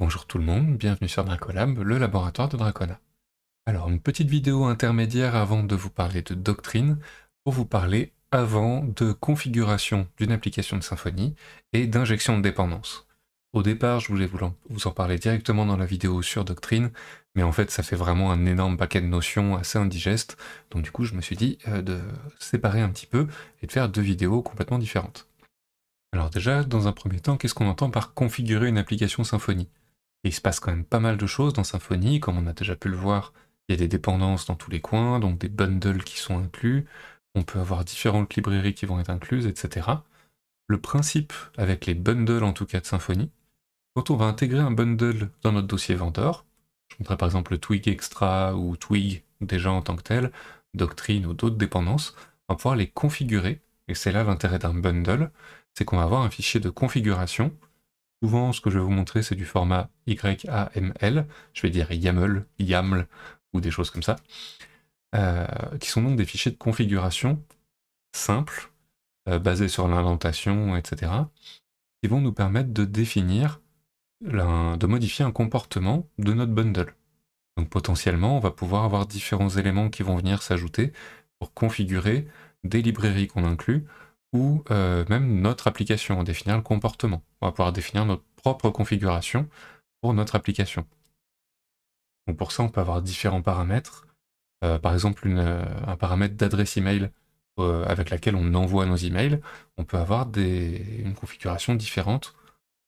Bonjour tout le monde, bienvenue sur Dracolab, le laboratoire de Dracona. Alors, une petite vidéo intermédiaire avant de vous parler de doctrine, pour vous parler avant de configuration d'une application de Symfony et d'injection de dépendance. Au départ, je voulais vous en parler directement dans la vidéo sur Doctrine, mais en fait, ça fait vraiment un énorme paquet de notions assez indigestes, donc du coup, je me suis dit euh, de séparer un petit peu et de faire deux vidéos complètement différentes. Alors déjà, dans un premier temps, qu'est-ce qu'on entend par configurer une application Symfony il se passe quand même pas mal de choses dans Symfony, comme on a déjà pu le voir. Il y a des dépendances dans tous les coins, donc des bundles qui sont inclus. On peut avoir différentes librairies qui vont être incluses, etc. Le principe avec les bundles en tout cas de Symfony, quand on va intégrer un bundle dans notre dossier vendeur, je montrerai par exemple le Twig Extra ou Twig déjà en tant que tel, Doctrine ou d'autres dépendances, on va pouvoir les configurer. Et c'est là l'intérêt d'un bundle, c'est qu'on va avoir un fichier de configuration Souvent, ce que je vais vous montrer, c'est du format YAML, je vais dire YAML, YAML ou des choses comme ça, euh, qui sont donc des fichiers de configuration simples, euh, basés sur l'indentation, etc., qui vont nous permettre de définir, de modifier un comportement de notre bundle. Donc potentiellement, on va pouvoir avoir différents éléments qui vont venir s'ajouter pour configurer des librairies qu'on inclut, ou euh, même notre application, définir le comportement. On va pouvoir définir notre propre configuration pour notre application. Donc pour ça, on peut avoir différents paramètres. Euh, par exemple, euh, un paramètre d'adresse email avec laquelle on envoie nos emails. On peut avoir une configuration différente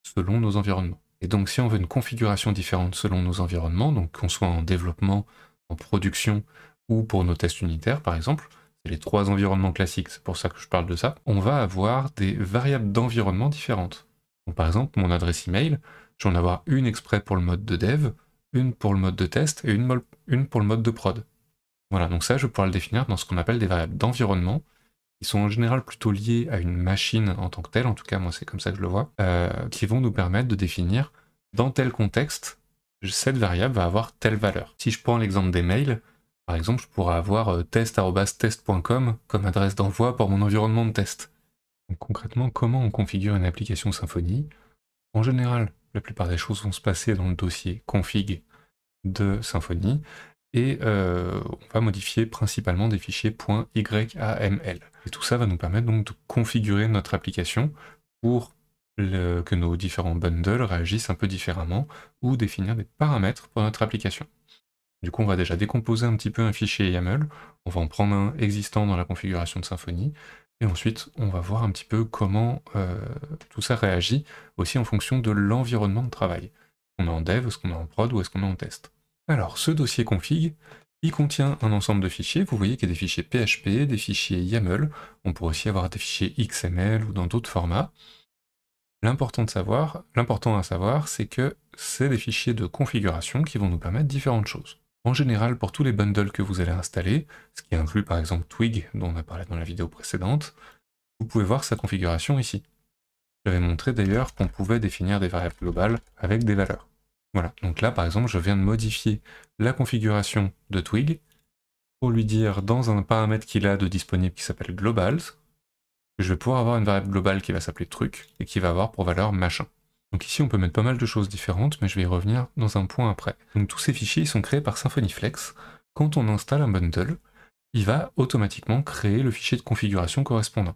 selon nos environnements. Et donc si on veut une configuration différente selon nos environnements, donc qu'on soit en développement, en production ou pour nos tests unitaires par exemple, les trois environnements classiques, c'est pour ça que je parle de ça, on va avoir des variables d'environnement différentes. par exemple, mon adresse email, je vais en avoir une exprès pour le mode de dev, une pour le mode de test et une, pour le mode de prod. Voilà, donc ça, je vais le définir dans ce qu'on appelle des variables d'environnement, qui sont en général plutôt liées à une machine en tant que telle, en tout cas, moi, c'est comme ça que je le vois, euh, qui vont nous permettre de définir dans tel contexte, cette variable va avoir telle valeur. Si je prends l'exemple des mails, par exemple, je pourrais avoir euh, test.test.com comme adresse d'envoi pour mon environnement de test. concrètement, comment on configure une application Symfony En général, la plupart des choses vont se passer dans le dossier config de Symfony et euh, on va modifier principalement des fichiers .yaml. Et tout ça va nous permettre donc de configurer notre application pour que nos différents bundles réagissent un peu différemment ou définir des paramètres pour notre application. Du coup, on va déjà décomposer un petit peu un fichier YAML. On va en prendre un existant dans la configuration de Symfony. Et ensuite, on va voir un petit peu comment euh, tout ça réagit aussi en fonction de l'environnement de travail. qu'on est en dev, est-ce qu'on est en prod ou est-ce qu'on est en test Alors, ce dossier config, il contient un ensemble de fichiers. Vous voyez qu'il y a des fichiers PHP, des fichiers YAML. On pourrait aussi avoir des fichiers XML ou dans d'autres formats. L'important savoir, l'important à savoir, c'est que c'est des fichiers de configuration qui vont nous permettre différentes choses en général pour tous les bundles que vous allez installer, ce qui inclut par exemple Twig dont on a parlé dans la vidéo précédente, vous pouvez voir sa configuration ici. J'avais montré d'ailleurs qu'on pouvait définir des variables globales avec des valeurs. Voilà, donc là par exemple je viens de modifier la configuration de Twig pour lui dire dans un paramètre qu'il a de disponible qui s'appelle globals, je vais pouvoir avoir une variable globale qui va s'appeler truc et qui va avoir pour valeur machin. Donc ici, on peut mettre pas mal de choses différentes, mais je vais y revenir dans un point après. Donc tous ces fichiers sont créés par Symfony Flex. Quand on installe un bundle, il va automatiquement créer le fichier de configuration correspondant.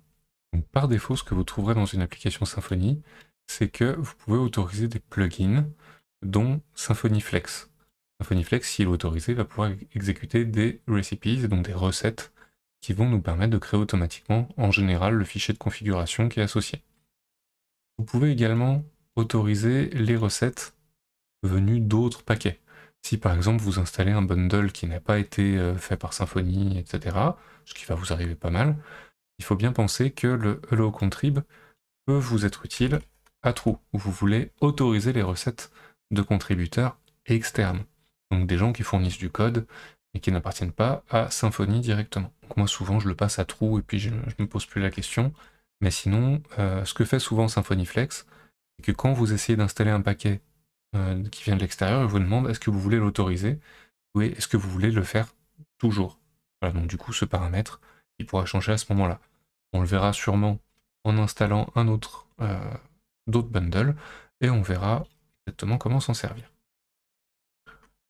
par défaut, ce que vous trouverez dans une application Symfony, c'est que vous pouvez autoriser des plugins, dont Symfony Flex. Symfony Flex, s'il est autorisé, va pouvoir exécuter des recipes, donc des recettes, qui vont nous permettre de créer automatiquement, en général, le fichier de configuration qui est associé. Vous pouvez également autoriser les recettes venues d'autres paquets. Si par exemple vous installez un bundle qui n'a pas été euh, fait par Symfony, etc., ce qui va vous arriver pas mal, il faut bien penser que le Hello Contrib peut vous être utile à trou, où vous voulez autoriser les recettes de contributeurs externes, donc des gens qui fournissent du code et qui n'appartiennent pas à Symfony directement. moi souvent je le passe à trou et puis je ne me pose plus la question, mais sinon euh, ce que fait souvent Symfony Flex, que quand vous essayez d'installer un paquet euh, qui vient de l'extérieur, il vous demande est-ce que vous voulez l'autoriser ou est-ce que vous voulez le faire toujours. Voilà, donc du coup, ce paramètre, il pourra changer à ce moment-là. On le verra sûrement en installant un autre euh, d'autres bundles et on verra exactement comment s'en servir.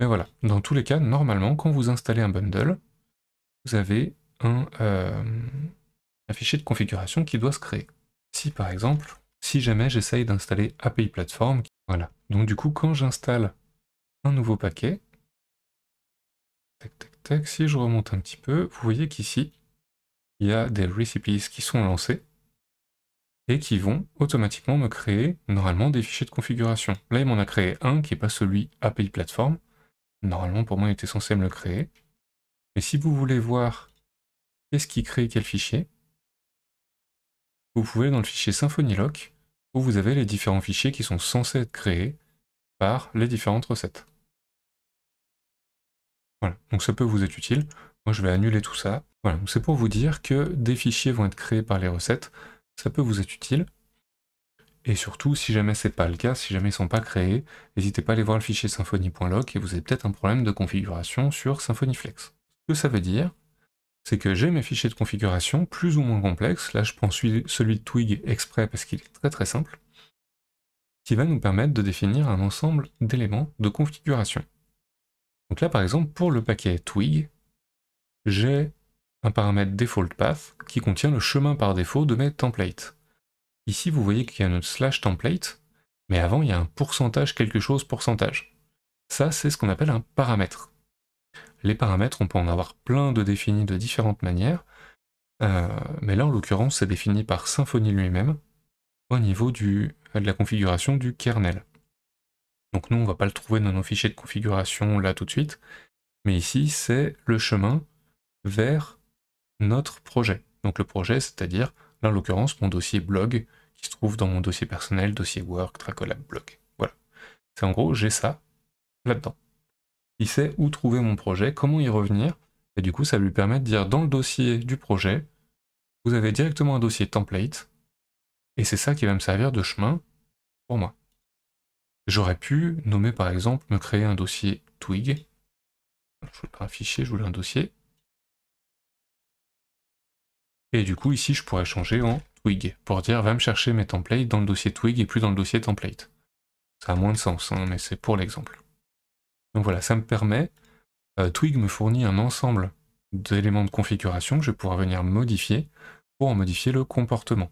Mais voilà, dans tous les cas, normalement, quand vous installez un bundle, vous avez un, euh, un fichier de configuration qui doit se créer. Si par exemple, si jamais j'essaye d'installer API Platform. Voilà. Donc du coup, quand j'installe un nouveau paquet, si je remonte un petit peu, vous voyez qu'ici, il y a des recipes qui sont lancés et qui vont automatiquement me créer normalement des fichiers de configuration. Là, il m'en a créé un qui n'est pas celui API Platform. Normalement, pour moi, il était censé me le créer. Et si vous voulez voir qu'est-ce qui crée quel fichier, vous pouvez dans le fichier SymphonyLock, où vous avez les différents fichiers qui sont censés être créés par les différentes recettes. Voilà, donc ça peut vous être utile. Moi, je vais annuler tout ça. Voilà, c'est pour vous dire que des fichiers vont être créés par les recettes. Ça peut vous être utile. Et surtout, si jamais ce n'est pas le cas, si jamais ils ne sont pas créés, n'hésitez pas à aller voir le fichier symfony.log et vous avez peut-être un problème de configuration sur Symfony Flex. Ce que ça veut dire, c'est que j'ai mes fichiers de configuration plus ou moins complexes, là je prends celui de Twig exprès parce qu'il est très très simple, qui va nous permettre de définir un ensemble d'éléments de configuration. Donc là par exemple pour le paquet Twig, j'ai un paramètre default path qui contient le chemin par défaut de mes templates. Ici vous voyez qu'il y a notre slash template, mais avant il y a un pourcentage quelque chose pourcentage. Ça c'est ce qu'on appelle un paramètre. Les paramètres, on peut en avoir plein de définis de différentes manières, euh, mais là en l'occurrence c'est défini par Symfony lui-même au niveau du, de la configuration du kernel. Donc nous on va pas le trouver dans nos fichiers de configuration là tout de suite, mais ici c'est le chemin vers notre projet. Donc le projet, c'est-à-dire, là en l'occurrence, mon dossier blog, qui se trouve dans mon dossier personnel, dossier work, Tracolab blog. Voilà. C'est en gros, j'ai ça là-dedans il sait où trouver mon projet, comment y revenir, et du coup ça lui permet de dire dans le dossier du projet, vous avez directement un dossier template, et c'est ça qui va me servir de chemin pour moi. J'aurais pu nommer par exemple, me créer un dossier Twig. Je voulais pas un fichier, je voulais un dossier. Et du coup ici je pourrais changer en Twig pour dire va me chercher mes templates dans le dossier Twig et plus dans le dossier template. Ça a moins de sens, hein, mais c'est pour l'exemple. Donc voilà, ça me permet, euh, Twig me fournit un ensemble d'éléments de configuration que je pourrais venir modifier pour en modifier le comportement.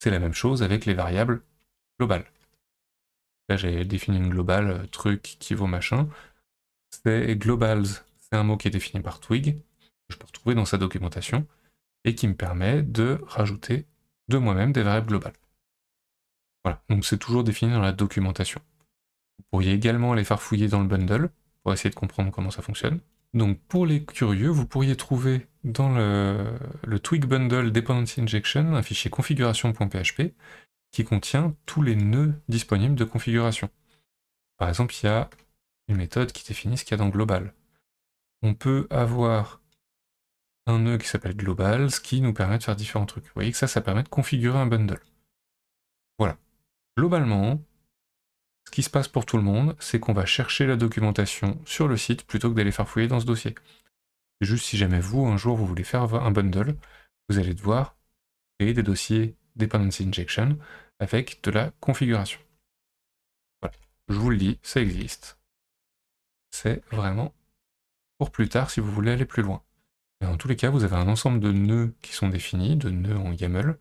C'est la même chose avec les variables globales. Là j'ai défini une globale euh, truc qui vaut machin. C'est globals, c'est un mot qui est défini par Twig, que je peux retrouver dans sa documentation, et qui me permet de rajouter de moi-même des variables globales. Voilà, donc c'est toujours défini dans la documentation pourriez également aller fouiller dans le bundle pour essayer de comprendre comment ça fonctionne. Donc pour les curieux, vous pourriez trouver dans le, le Twig Bundle Dependency Injection un fichier configuration.php qui contient tous les nœuds disponibles de configuration. Par exemple, il y a une méthode qui définit ce qu'il y a dans global. On peut avoir un nœud qui s'appelle global, ce qui nous permet de faire différents trucs. Vous voyez que ça, ça permet de configurer un bundle. Voilà. Globalement, ce qui se passe pour tout le monde, c'est qu'on va chercher la documentation sur le site plutôt que d'aller faire fouiller dans ce dossier. C'est juste si jamais vous, un jour, vous voulez faire un bundle, vous allez devoir créer des dossiers dependency injection avec de la configuration. Voilà, je vous le dis, ça existe. C'est vraiment pour plus tard si vous voulez aller plus loin. en tous les cas, vous avez un ensemble de nœuds qui sont définis, de nœuds en YAML,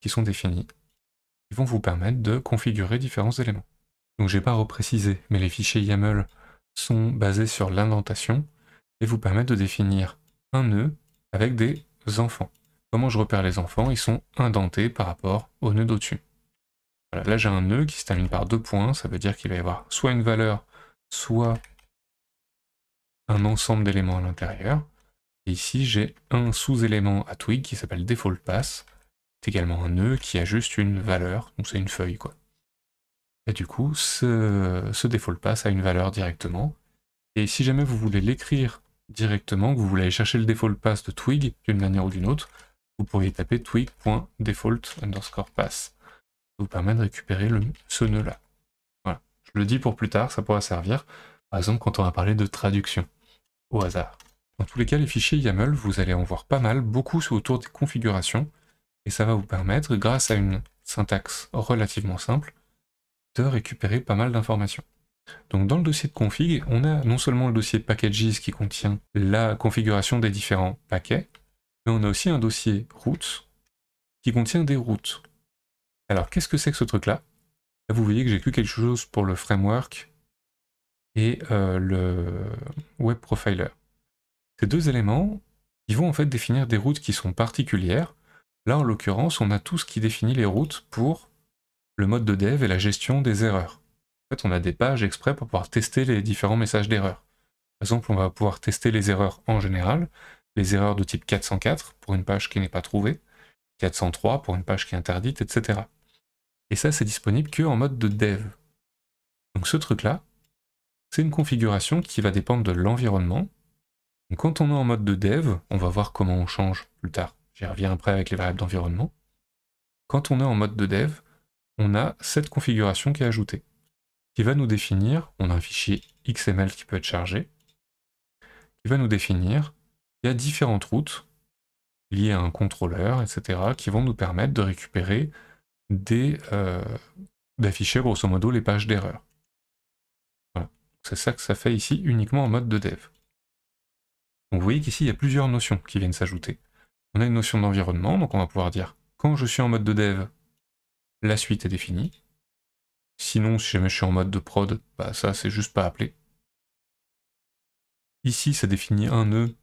qui sont définis, qui vont vous permettre de configurer différents éléments. Donc j'ai pas reprécisé, mais les fichiers YAML sont basés sur l'indentation et vous permettent de définir un nœud avec des enfants. Comment je repère les enfants Ils sont indentés par rapport au nœud d'au-dessus. Voilà, là j'ai un nœud qui se termine par deux points, ça veut dire qu'il va y avoir soit une valeur, soit un ensemble d'éléments à l'intérieur. Et ici j'ai un sous-élément à twig qui s'appelle default pass, c'est également un nœud qui a juste une valeur, donc c'est une feuille quoi. Et du coup, ce, default pass a une valeur directement. Et si jamais vous voulez l'écrire directement, que vous voulez aller chercher le default pass de twig d'une manière ou d'une autre, vous pourriez taper twig.default underscore pass. Ça vous permet de récupérer ce nœud-là. Voilà. Je le dis pour plus tard, ça pourra servir. Par exemple, quand on va parler de traduction, au hasard. Dans tous les cas, les fichiers YAML, vous allez en voir pas mal, beaucoup autour des configurations, et ça va vous permettre, grâce à une syntaxe relativement simple, récupérer pas mal d'informations. Donc dans le dossier de config, on a non seulement le dossier packages qui contient la configuration des différents paquets, mais on a aussi un dossier routes qui contient des routes. Alors qu'est-ce que c'est que ce truc-là vous voyez que j'ai que quelque chose pour le framework et euh, le web profiler. Ces deux éléments, ils vont en fait définir des routes qui sont particulières. Là, en l'occurrence, on a tout ce qui définit les routes pour le mode de dev et la gestion des erreurs. En fait, on a des pages exprès pour pouvoir tester les différents messages d'erreur. Par exemple, on va pouvoir tester les erreurs en général, les erreurs de type 404 pour une page qui n'est pas trouvée, 403 pour une page qui est interdite, etc. Et ça, c'est disponible que en mode de dev. Donc ce truc-là, c'est une configuration qui va dépendre de l'environnement. Quand on est en mode de dev, on va voir comment on change plus tard. J'y reviens après avec les variables d'environnement. Quand on est en mode de dev, on a cette configuration qui est ajoutée, qui va nous définir, on a un fichier XML qui peut être chargé, qui va nous définir, il y a différentes routes liées à un contrôleur, etc., qui vont nous permettre de récupérer des... Euh, d'afficher grosso modo les pages d'erreur. C'est ça que ça fait ici uniquement en mode de dev. vous voyez qu'ici il y a plusieurs notions qui viennent s'ajouter. On a une notion d'environnement, donc on va pouvoir dire quand je suis en mode de dev, la suite est définie. Sinon, si jamais je suis en mode de prod, bah ça c'est juste pas appelé. Ici, ça définit un nœud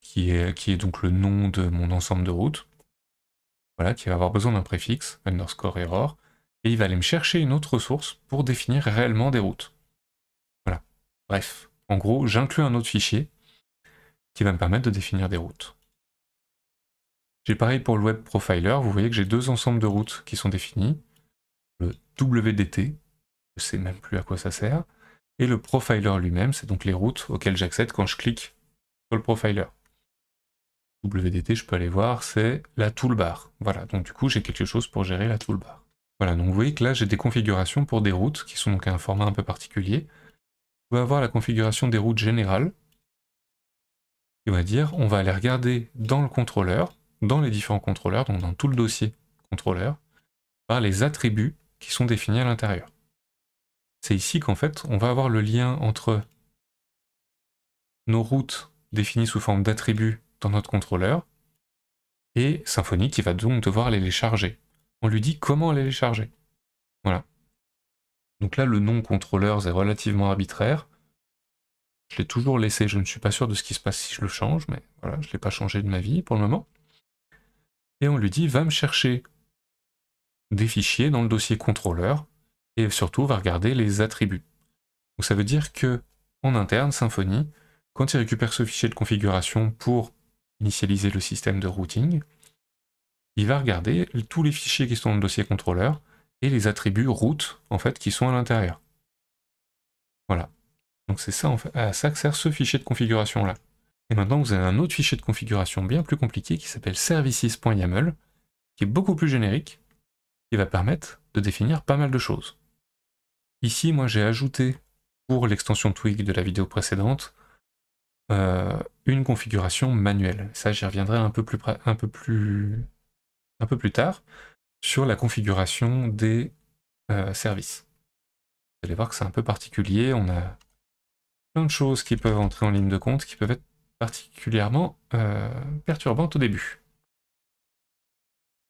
qui est, qui est donc le nom de mon ensemble de routes. Voilà, qui va avoir besoin d'un préfixe, underscore error, et il va aller me chercher une autre ressource pour définir réellement des routes. Voilà. Bref, en gros, j'inclus un autre fichier qui va me permettre de définir des routes. J'ai pareil pour le web profiler, vous voyez que j'ai deux ensembles de routes qui sont définis, le WDT, je ne sais même plus à quoi ça sert, et le profiler lui-même, c'est donc les routes auxquelles j'accède quand je clique sur le profiler. WDT, je peux aller voir, c'est la toolbar. Voilà, donc du coup, j'ai quelque chose pour gérer la toolbar. Voilà, donc vous voyez que là, j'ai des configurations pour des routes, qui sont donc à un format un peu particulier. On va avoir la configuration des routes générales, on va dire, on va aller regarder dans le contrôleur, dans les différents contrôleurs, donc dans tout le dossier contrôleur, par les attributs qui sont définis à l'intérieur. C'est ici qu'en fait, on va avoir le lien entre nos routes définies sous forme d'attributs dans notre contrôleur, et Symfony qui va donc devoir aller les charger. On lui dit comment aller les charger. Voilà. Donc là, le nom contrôleurs est relativement arbitraire. Je l'ai toujours laissé, je ne suis pas sûr de ce qui se passe si je le change, mais voilà, je ne l'ai pas changé de ma vie pour le moment et on lui dit va me chercher des fichiers dans le dossier contrôleur et surtout va regarder les attributs. Donc ça veut dire que en interne, Symfony, quand il récupère ce fichier de configuration pour initialiser le système de routing, il va regarder tous les fichiers qui sont dans le dossier contrôleur et les attributs route en fait qui sont à l'intérieur. Voilà. Donc c'est ça en fait, à ça que sert ce fichier de configuration là. Et maintenant, vous avez un autre fichier de configuration bien plus compliqué qui s'appelle services.yaml, qui est beaucoup plus générique, qui va permettre de définir pas mal de choses. Ici, moi, j'ai ajouté, pour l'extension Twig de la vidéo précédente, euh, une configuration manuelle. Ça, j'y reviendrai un peu, plus tard sur la configuration des euh, services. Vous allez voir que c'est un peu particulier, on a plein de choses qui peuvent entrer en ligne de compte, qui peuvent être particulièrement euh, perturbante au début.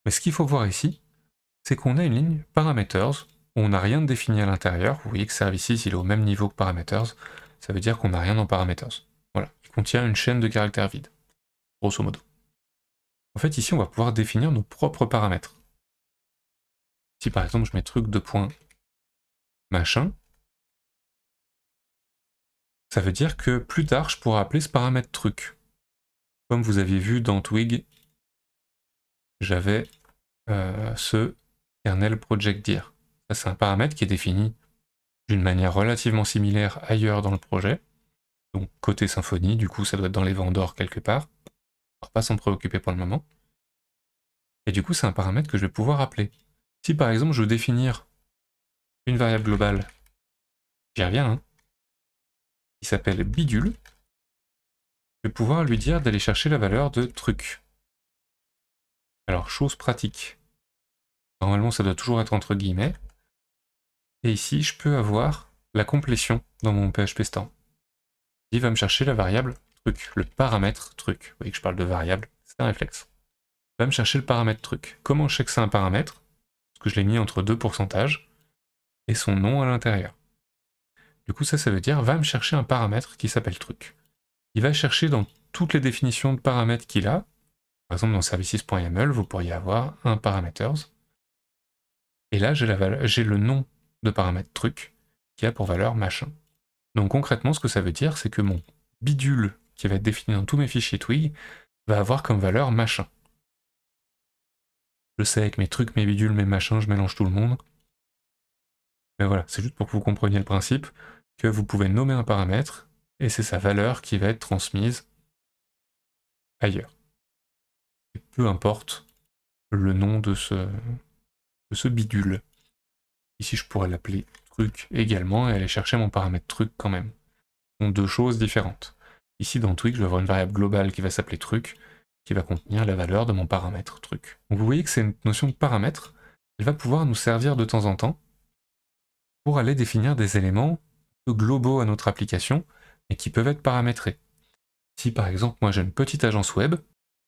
Mais ce qu'il faut voir ici, c'est qu'on a une ligne parameters, on n'a rien de défini à l'intérieur, vous voyez que services il est au même niveau que parameters, ça veut dire qu'on n'a rien dans parameters. Voilà, il contient une chaîne de caractères vides, grosso modo. En fait ici on va pouvoir définir nos propres paramètres. Si par exemple je mets truc de point machin, ça veut dire que plus tard, je pourrais appeler ce paramètre truc. Comme vous avez vu dans Twig, j'avais euh, ce kernel project dir. c'est un paramètre qui est défini d'une manière relativement similaire ailleurs dans le projet. Donc côté Symfony, du coup, ça doit être dans les vendors quelque part. On va pas s'en préoccuper pour le moment. Et du coup, c'est un paramètre que je vais pouvoir appeler. Si par exemple, je veux définir une variable globale, j'y reviens, hein, qui s'appelle bidule, je vais pouvoir lui dire d'aller chercher la valeur de truc. Alors, chose pratique. Normalement, ça doit toujours être entre guillemets. Et ici, je peux avoir la complétion dans mon PHP stand. Il va me chercher la variable truc, le paramètre truc. Vous voyez que je parle de variable, c'est un réflexe. Il va me chercher le paramètre truc. Comment je sais que c'est un paramètre Parce que je l'ai mis entre deux pourcentages et son nom à l'intérieur. Du coup, ça, ça veut dire va me chercher un paramètre qui s'appelle truc. Il va chercher dans toutes les définitions de paramètres qu'il a. Par exemple, dans services.yaml, vous pourriez avoir un parameters. Et là, j'ai le nom de paramètre truc qui a pour valeur machin. Donc concrètement, ce que ça veut dire, c'est que mon bidule qui va être défini dans tous mes fichiers Twig va avoir comme valeur machin. Je sais, avec mes trucs, mes bidules, mes machins, je mélange tout le monde. Mais ben voilà, c'est juste pour que vous compreniez le principe que vous pouvez nommer un paramètre et c'est sa valeur qui va être transmise ailleurs. Et peu importe le nom de ce, bidule. Ici, je pourrais l'appeler truc également et aller chercher mon paramètre truc quand même. Ce sont deux choses différentes. Ici, dans Twig, je vais avoir une variable globale qui va s'appeler truc, qui va contenir la valeur de mon paramètre truc. vous voyez que c'est une notion de paramètre, elle va pouvoir nous servir de temps en temps pour aller définir des éléments globaux à notre application et qui peuvent être paramétrés. Si par exemple moi j'ai une petite agence web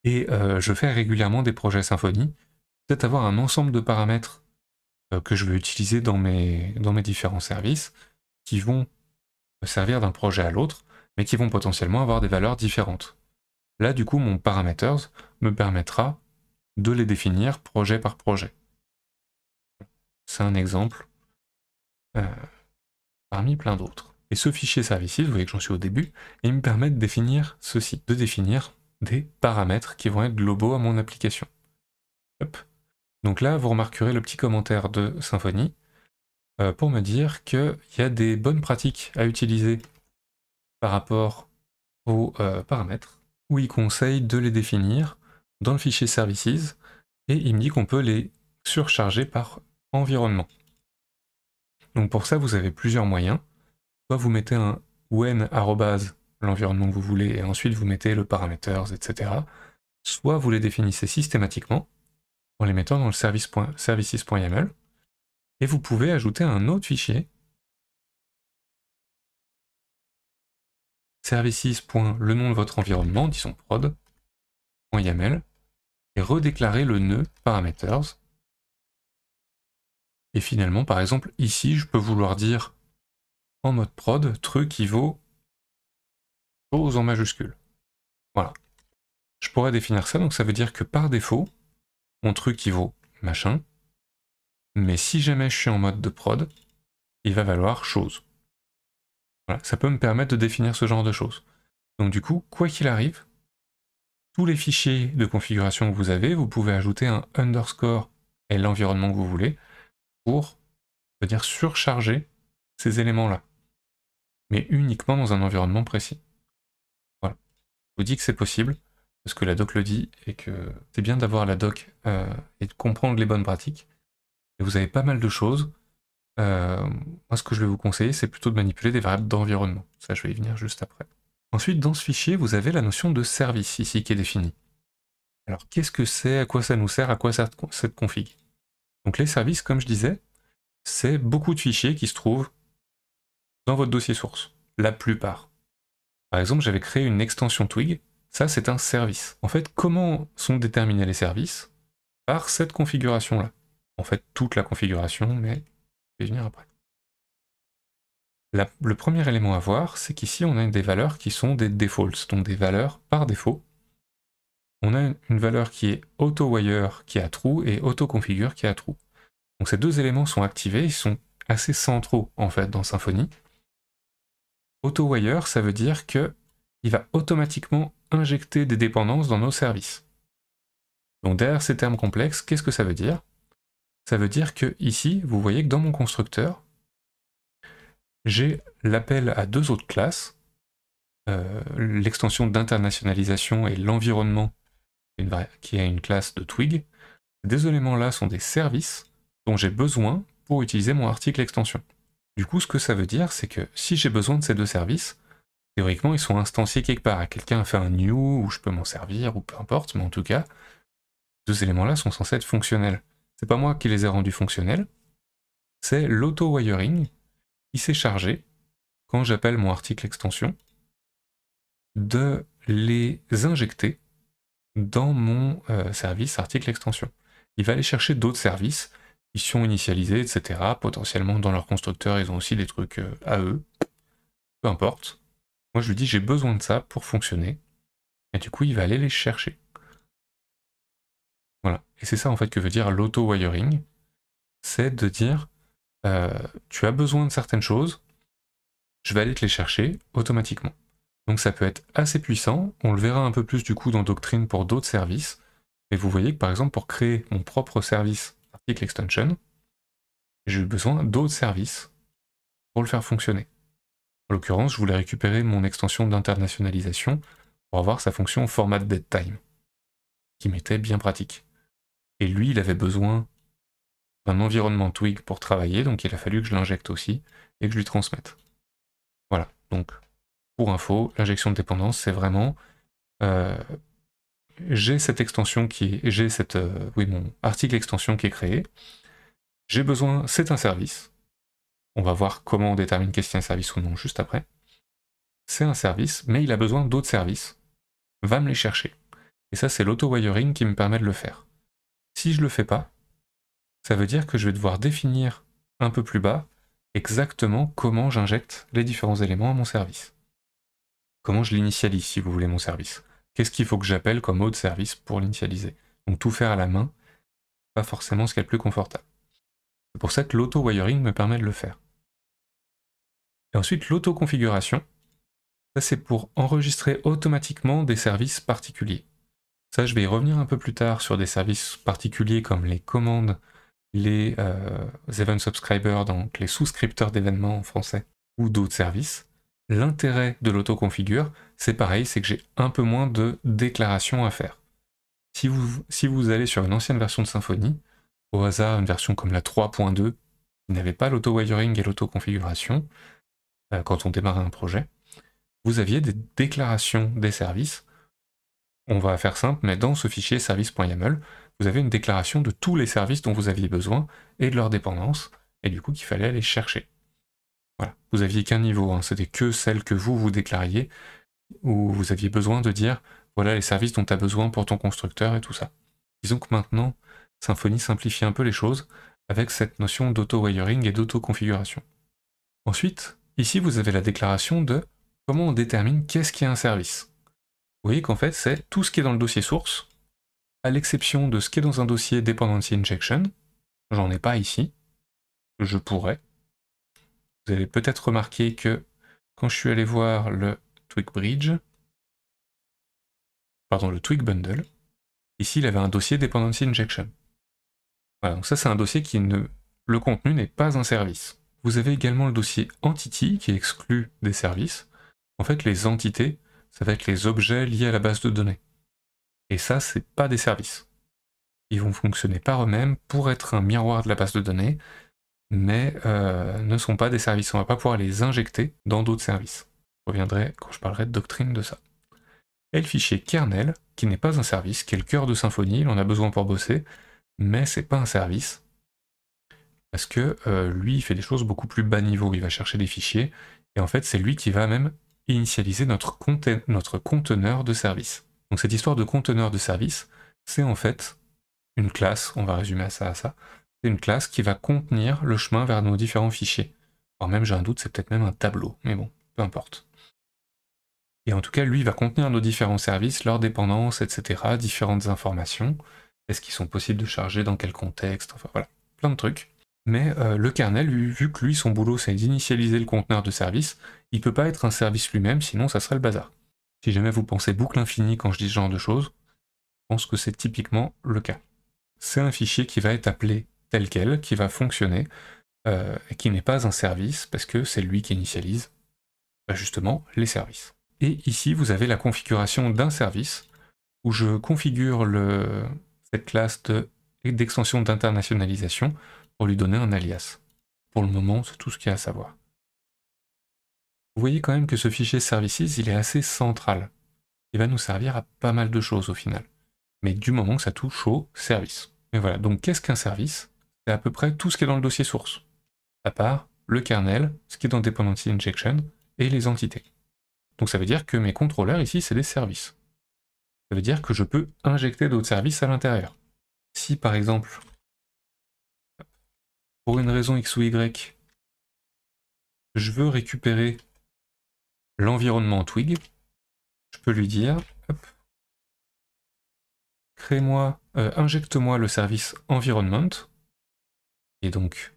et euh, je fais régulièrement des projets Symfony, peut-être avoir un ensemble de paramètres euh, que je vais utiliser dans mes, dans mes différents services qui vont me servir d'un projet à l'autre, mais qui vont potentiellement avoir des valeurs différentes. Là du coup mon parameters me permettra de les définir projet par projet. C'est un exemple euh, parmi plein d'autres. Et ce fichier services, vous voyez que j'en suis au début, il me permet de définir ceci, de définir des paramètres qui vont être globaux à mon application. Donc là, vous remarquerez le petit commentaire de Symfony euh, pour me dire qu'il y a des bonnes pratiques à utiliser par rapport aux euh, paramètres, où il conseille de les définir dans le fichier services, et il me dit qu'on peut les surcharger par environnement. Donc pour ça, vous avez plusieurs moyens. Soit vous mettez un when l'environnement que vous voulez et ensuite vous mettez le parameters, etc. Soit vous les définissez systématiquement en les mettant dans le service services.yaml et vous pouvez ajouter un autre fichier services. le nom de votre environnement, disons prod.yaml et redéclarer le nœud parameters et finalement, par exemple, ici, je peux vouloir dire en mode prod, truc qui vaut chose en majuscule. Voilà. Je pourrais définir ça, donc ça veut dire que par défaut, mon truc qui vaut machin, mais si jamais je suis en mode de prod, il va valoir chose. Voilà, ça peut me permettre de définir ce genre de choses. Donc du coup, quoi qu'il arrive, tous les fichiers de configuration que vous avez, vous pouvez ajouter un underscore et l'environnement que vous voulez pour venir surcharger ces éléments-là, mais uniquement dans un environnement précis. Voilà. Je vous dis que c'est possible, parce que la doc le dit, et que c'est bien d'avoir la doc euh, et de comprendre les bonnes pratiques. Et vous avez pas mal de choses. Euh, moi, ce que je vais vous conseiller, c'est plutôt de manipuler des variables d'environnement. Ça, je vais y venir juste après. Ensuite, dans ce fichier, vous avez la notion de service ici qui est définie. Alors, qu'est-ce que c'est À quoi ça nous sert À quoi sert cette config donc les services, comme je disais, c'est beaucoup de fichiers qui se trouvent dans votre dossier source, la plupart. Par exemple, j'avais créé une extension Twig, ça c'est un service. En fait, comment sont déterminés les services Par cette configuration-là. En fait, toute la configuration, mais je vais venir après. le premier élément à voir, c'est qu'ici on a des valeurs qui sont des defaults, donc des valeurs par défaut on a une valeur qui est auto-wire qui a true et auto-configure qui a trou. Donc ces deux éléments sont activés, ils sont assez centraux en fait dans Symfony. Auto-wire, ça veut dire que il va automatiquement injecter des dépendances dans nos services. Donc derrière ces termes complexes, qu'est-ce que ça veut dire Ça veut dire que ici, vous voyez que dans mon constructeur, j'ai l'appel à deux autres classes, euh, l'extension d'internationalisation et l'environnement qui a une classe de twig. Des éléments-là sont des services dont j'ai besoin pour utiliser mon article extension. Du coup, ce que ça veut dire, c'est que si j'ai besoin de ces deux services, théoriquement, ils sont instanciés quelque part. Quelqu'un a fait un new, ou je peux m'en servir, ou peu importe, mais en tout cas, deux éléments-là sont censés être fonctionnels. C'est pas moi qui les ai rendus fonctionnels, c'est l'auto-wiring qui s'est chargé, quand j'appelle mon article extension, de les injecter dans mon euh, service article extension. Il va aller chercher d'autres services qui sont initialisés, etc. Potentiellement dans leur constructeur, ils ont aussi des trucs euh, à eux. Peu importe. Moi, je lui dis j'ai besoin de ça pour fonctionner. Et du coup, il va aller les chercher. Voilà. Et c'est ça en fait que veut dire l'auto-wiring. C'est de dire euh, tu as besoin de certaines choses, je vais aller te les chercher automatiquement. Donc ça peut être assez puissant, on le verra un peu plus du coup dans Doctrine pour d'autres services, mais vous voyez que par exemple pour créer mon propre service article extension, j'ai eu besoin d'autres services pour le faire fonctionner. En l'occurrence, je voulais récupérer mon extension d'internationalisation pour avoir sa fonction format Dead time, qui m'était bien pratique. Et lui, il avait besoin d'un environnement Twig pour travailler, donc il a fallu que je l'injecte aussi et que je lui transmette. Voilà, donc pour info, l'injection de dépendance, c'est vraiment euh, j'ai cette extension qui j'ai cette euh, oui mon article extension qui est créé. J'ai besoin, c'est un service. On va voir comment on détermine qu'est-ce a un service ou non juste après. C'est un service, mais il a besoin d'autres services. Va me les chercher. Et ça, c'est l'auto-wiring qui me permet de le faire. Si je le fais pas, ça veut dire que je vais devoir définir un peu plus bas exactement comment j'injecte les différents éléments à mon service. Comment je l'initialise si vous voulez mon service Qu'est-ce qu'il faut que j'appelle comme mot de service pour l'initialiser Donc tout faire à la main, pas forcément ce qui est le plus confortable. C'est pour ça que l'auto-wiring me permet de le faire. Et ensuite l'auto-configuration, ça c'est pour enregistrer automatiquement des services particuliers. Ça je vais y revenir un peu plus tard sur des services particuliers comme les commandes, les euh, event subscribers, donc les souscripteurs d'événements en français, ou d'autres services. L'intérêt de l'autoconfigure, c'est pareil, c'est que j'ai un peu moins de déclarations à faire. Si vous, si vous allez sur une ancienne version de Symfony, au hasard une version comme la 3.2, qui n'avait pas l'auto-wiring et l'auto-configuration, euh, quand on démarrait un projet, vous aviez des déclarations des services. On va faire simple, mais dans ce fichier service.yaml, vous avez une déclaration de tous les services dont vous aviez besoin et de leurs dépendances, et du coup qu'il fallait aller chercher. Voilà, vous aviez qu'un niveau, hein. c'était que celle que vous vous déclariez, où vous aviez besoin de dire voilà les services dont tu as besoin pour ton constructeur et tout ça. Disons que maintenant, Symfony simplifie un peu les choses avec cette notion d'auto-wiring et d'auto-configuration. Ensuite, ici vous avez la déclaration de comment on détermine qu'est-ce qui est un service. Vous voyez qu'en fait c'est tout ce qui est dans le dossier source, à l'exception de ce qui est dans un dossier dependency injection, j'en ai pas ici, je pourrais, vous avez peut-être remarqué que quand je suis allé voir le Twig Bridge, pardon, le Twig Bundle, ici il avait un dossier Dependency Injection. Voilà, donc ça c'est un dossier qui ne... Le contenu n'est pas un service. Vous avez également le dossier Entity qui exclut des services. En fait, les entités, ça va être les objets liés à la base de données. Et ça, c'est pas des services. Ils vont fonctionner par eux-mêmes pour être un miroir de la base de données mais euh, ne sont pas des services. On va pas pouvoir les injecter dans d'autres services. Je reviendrai quand je parlerai de doctrine de ça. Et le fichier kernel, qui n'est pas un service, qui est le cœur de Symfony, il en a besoin pour bosser, mais c'est pas un service. Parce que euh, lui, il fait des choses beaucoup plus bas niveau. Il va chercher des fichiers, et en fait, c'est lui qui va même initialiser notre, conteneur de service. Donc cette histoire de conteneur de service, c'est en fait une classe, on va résumer ça à ça, c'est une classe qui va contenir le chemin vers nos différents fichiers. Or même j'ai un doute, c'est peut-être même un tableau, mais bon, peu importe. Et en tout cas, lui va contenir nos différents services, leurs dépendances, etc., différentes informations. Est-ce qu'ils sont possibles de charger, dans quel contexte, enfin voilà, plein de trucs. Mais euh, le kernel, vu que lui, son boulot, c'est d'initialiser le conteneur de service, il peut pas être un service lui-même, sinon ça serait le bazar. Si jamais vous pensez boucle infinie quand je dis ce genre de choses, je pense que c'est typiquement le cas. C'est un fichier qui va être appelé tel quel qui va fonctionner euh, et qui n'est pas un service parce que c'est lui qui initialise bah, justement les services. Et ici, vous avez la configuration d'un service où je configure le, cette classe d'extension d'internationalisation pour lui donner un alias. Pour le moment, c'est tout ce qu'il y a à savoir. Vous voyez quand même que ce fichier services, il est assez central. Il va nous servir à pas mal de choses au final. Mais du moment que ça touche au service. Et voilà, donc qu'est-ce qu'un service c'est à peu près tout ce qui est dans le dossier source, à part le kernel, ce qui est dans Dependency Injection, et les entités. Donc ça veut dire que mes contrôleurs ici, c'est des services. Ça veut dire que je peux injecter d'autres services à l'intérieur. Si par exemple, pour une raison X ou Y, je veux récupérer l'environnement Twig, je peux lui dire, crée-moi, euh, injecte-moi le service environment, donc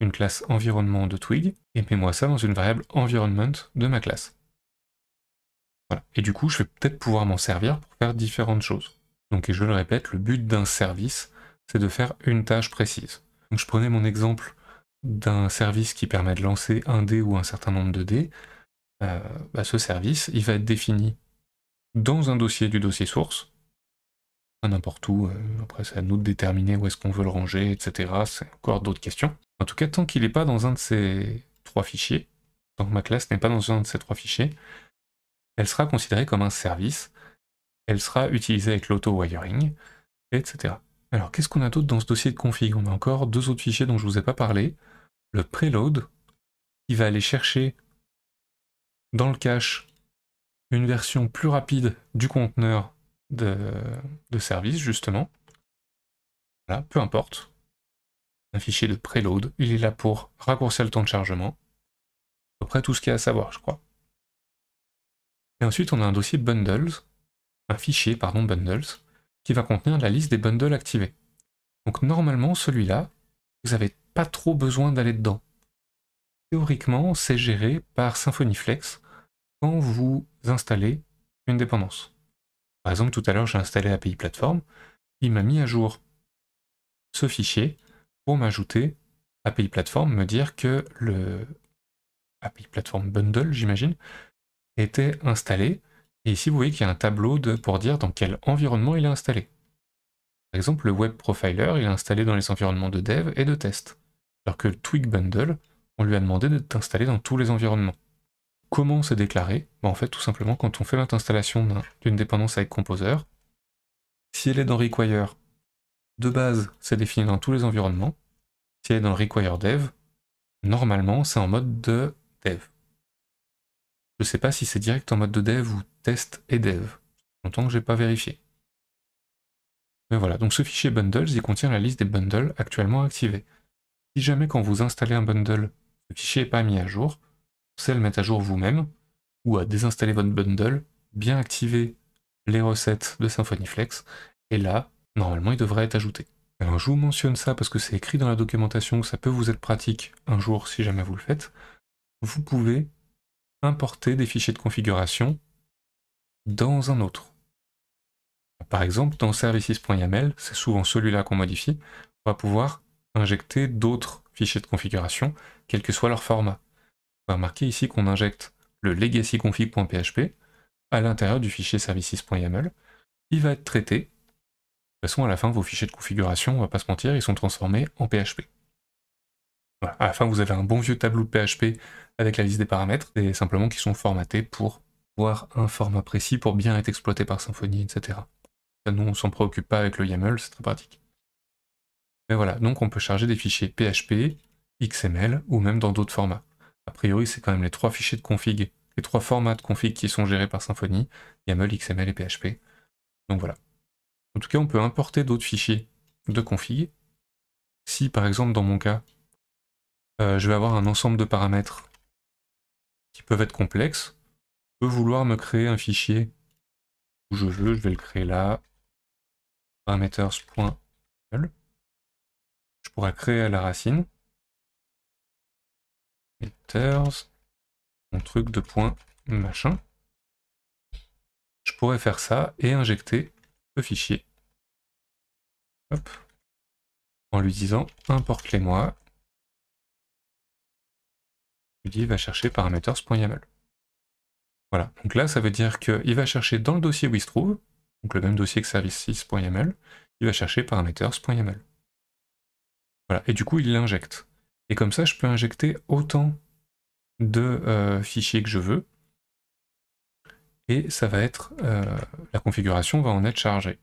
une classe environnement de Twig, et mets-moi ça dans une variable environment de ma classe. Et du coup, je vais peut-être pouvoir m'en servir pour faire différentes choses. Donc, et je le répète, le but d'un service, c'est de faire une tâche précise. Donc, je prenais mon exemple d'un service qui permet de lancer un dé ou un certain nombre de dés. Euh, bah, ce service, il va être défini dans un dossier du dossier source, n'importe où. Euh, après, c'est à nous de déterminer où est-ce qu'on veut le ranger, etc. C'est encore d'autres questions. En tout cas, tant qu'il n'est pas dans un de ces trois fichiers, tant ma classe n'est pas dans un de ces trois fichiers, elle sera considérée comme un service, elle sera utilisée avec l'auto-wiring, etc. Alors, qu'est-ce qu'on a d'autre dans ce dossier de config On a encore deux autres fichiers dont je ne vous ai pas parlé. Le preload, qui va aller chercher dans le cache une version plus rapide du conteneur de, service, justement. Voilà, peu importe. Un fichier de preload, il est là pour raccourcir le temps de chargement. Après tout ce qu'il y a à savoir, je crois. Et ensuite, on a un dossier bundles, un fichier, pardon, bundles, qui va contenir la liste des bundles activés. Donc normalement, celui-là, vous n'avez pas trop besoin d'aller dedans. Théoriquement, c'est géré par Symfony Flex quand vous installez une dépendance. Par exemple, tout à l'heure, j'ai installé API Platform, Il m'a mis à jour ce fichier pour m'ajouter API Platform, me dire que le API Platform bundle, j'imagine, était installé. Et ici, vous voyez qu'il y a un tableau de, pour dire dans quel environnement il est installé. Par exemple, le Web Profiler, il est installé dans les environnements de dev et de test. Alors que le Twig Bundle, on lui a demandé de t'installer dans tous les environnements. Comment c'est déclaré bah, En fait, tout simplement, quand on fait l'installation d'une dépendance avec Composer, si elle est dans Require, de base, c'est défini dans tous les environnements. Si elle est dans Require Dev, normalement, c'est en mode de Dev. Je ne sais pas si c'est direct en mode de Dev ou Test et Dev. Longtemps que je n'ai pas vérifié. Mais voilà, donc ce fichier bundles, il contient la liste des bundles actuellement activés. Si jamais quand vous installez un bundle, ce fichier n'est pas mis à jour, c'est le mettre à jour vous-même, ou à désinstaller votre bundle, bien activer les recettes de Symfony Flex, et là, normalement, il devrait être ajouté. Alors je vous mentionne ça parce que c'est écrit dans la documentation, ça peut vous être pratique un jour si jamais vous le faites. Vous pouvez importer des fichiers de configuration dans un autre. Par exemple, dans services.yaml, c'est souvent celui-là qu'on modifie, on va pouvoir injecter d'autres fichiers de configuration, quel que soit leur format va remarquer ici qu'on injecte le legacyconfig.php à l'intérieur du fichier services.yaml. Il va être traité. De toute façon, à la fin, vos fichiers de configuration, on ne va pas se mentir, ils sont transformés en PHP. À la fin, vous avez un bon vieux tableau de PHP avec la liste des paramètres, et simplement qui sont formatés pour voir un format précis pour bien être exploité par Symfony, etc. Ça, nous, on s'en préoccupe pas avec le YAML, c'est très pratique. Mais voilà, donc on peut charger des fichiers PHP, XML ou même dans d'autres formats. A priori, c'est quand même les trois fichiers de config, les trois formats de config qui sont gérés par Symfony, YAML, XML et PHP. Donc voilà. En tout cas, on peut importer d'autres fichiers de config. Si par exemple dans mon cas, euh, je vais avoir un ensemble de paramètres qui peuvent être complexes, je peux vouloir me créer un fichier où je veux, je vais le créer là, parameters.yaml. Je pourrais créer à la racine mon truc de point machin. Je pourrais faire ça et injecter le fichier. En lui disant importe-les-moi. Je lui va chercher parameters.yaml. Voilà, donc là ça veut dire qu'il va chercher dans le dossier où il se trouve, donc le même dossier que service6.yaml, il va chercher parameters.yaml. Voilà, et du coup il l'injecte. Et comme ça, je peux injecter autant de euh, fichiers que je veux. Et ça va être, euh, la configuration va en être chargée.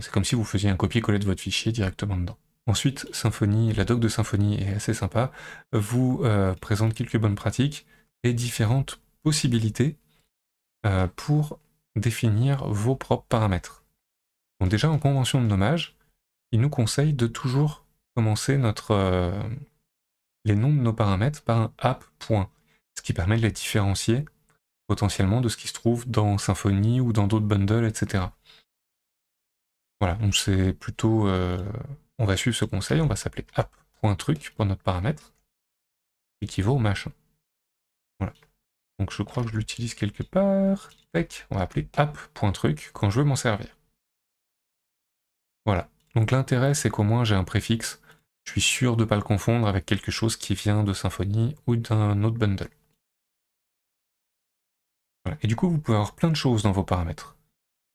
c'est comme si vous faisiez un copier-coller de votre fichier directement dedans. Ensuite, Symfony, la doc de Symfony est assez sympa, vous euh, présente quelques bonnes pratiques et différentes possibilités pour définir vos propres paramètres. Donc déjà en convention de nommage, il nous conseille de toujours commencer notre, les noms de nos paramètres par un app point, ce qui permet de les différencier potentiellement de ce qui se trouve dans Symfony ou dans d'autres bundles, etc. Voilà, donc c'est plutôt... Euh, on va suivre ce conseil, on va s'appeler app.truc pour notre paramètre, équivaut qui au machin. Voilà. Donc je crois que je l'utilise quelque part. on va appeler app.truc quand je veux m'en servir. Voilà. Donc l'intérêt, c'est qu'au moins j'ai un préfixe je suis sûr de ne pas le confondre avec quelque chose qui vient de Symfony ou d'un autre bundle. Et du coup, vous pouvez avoir plein de choses dans vos paramètres.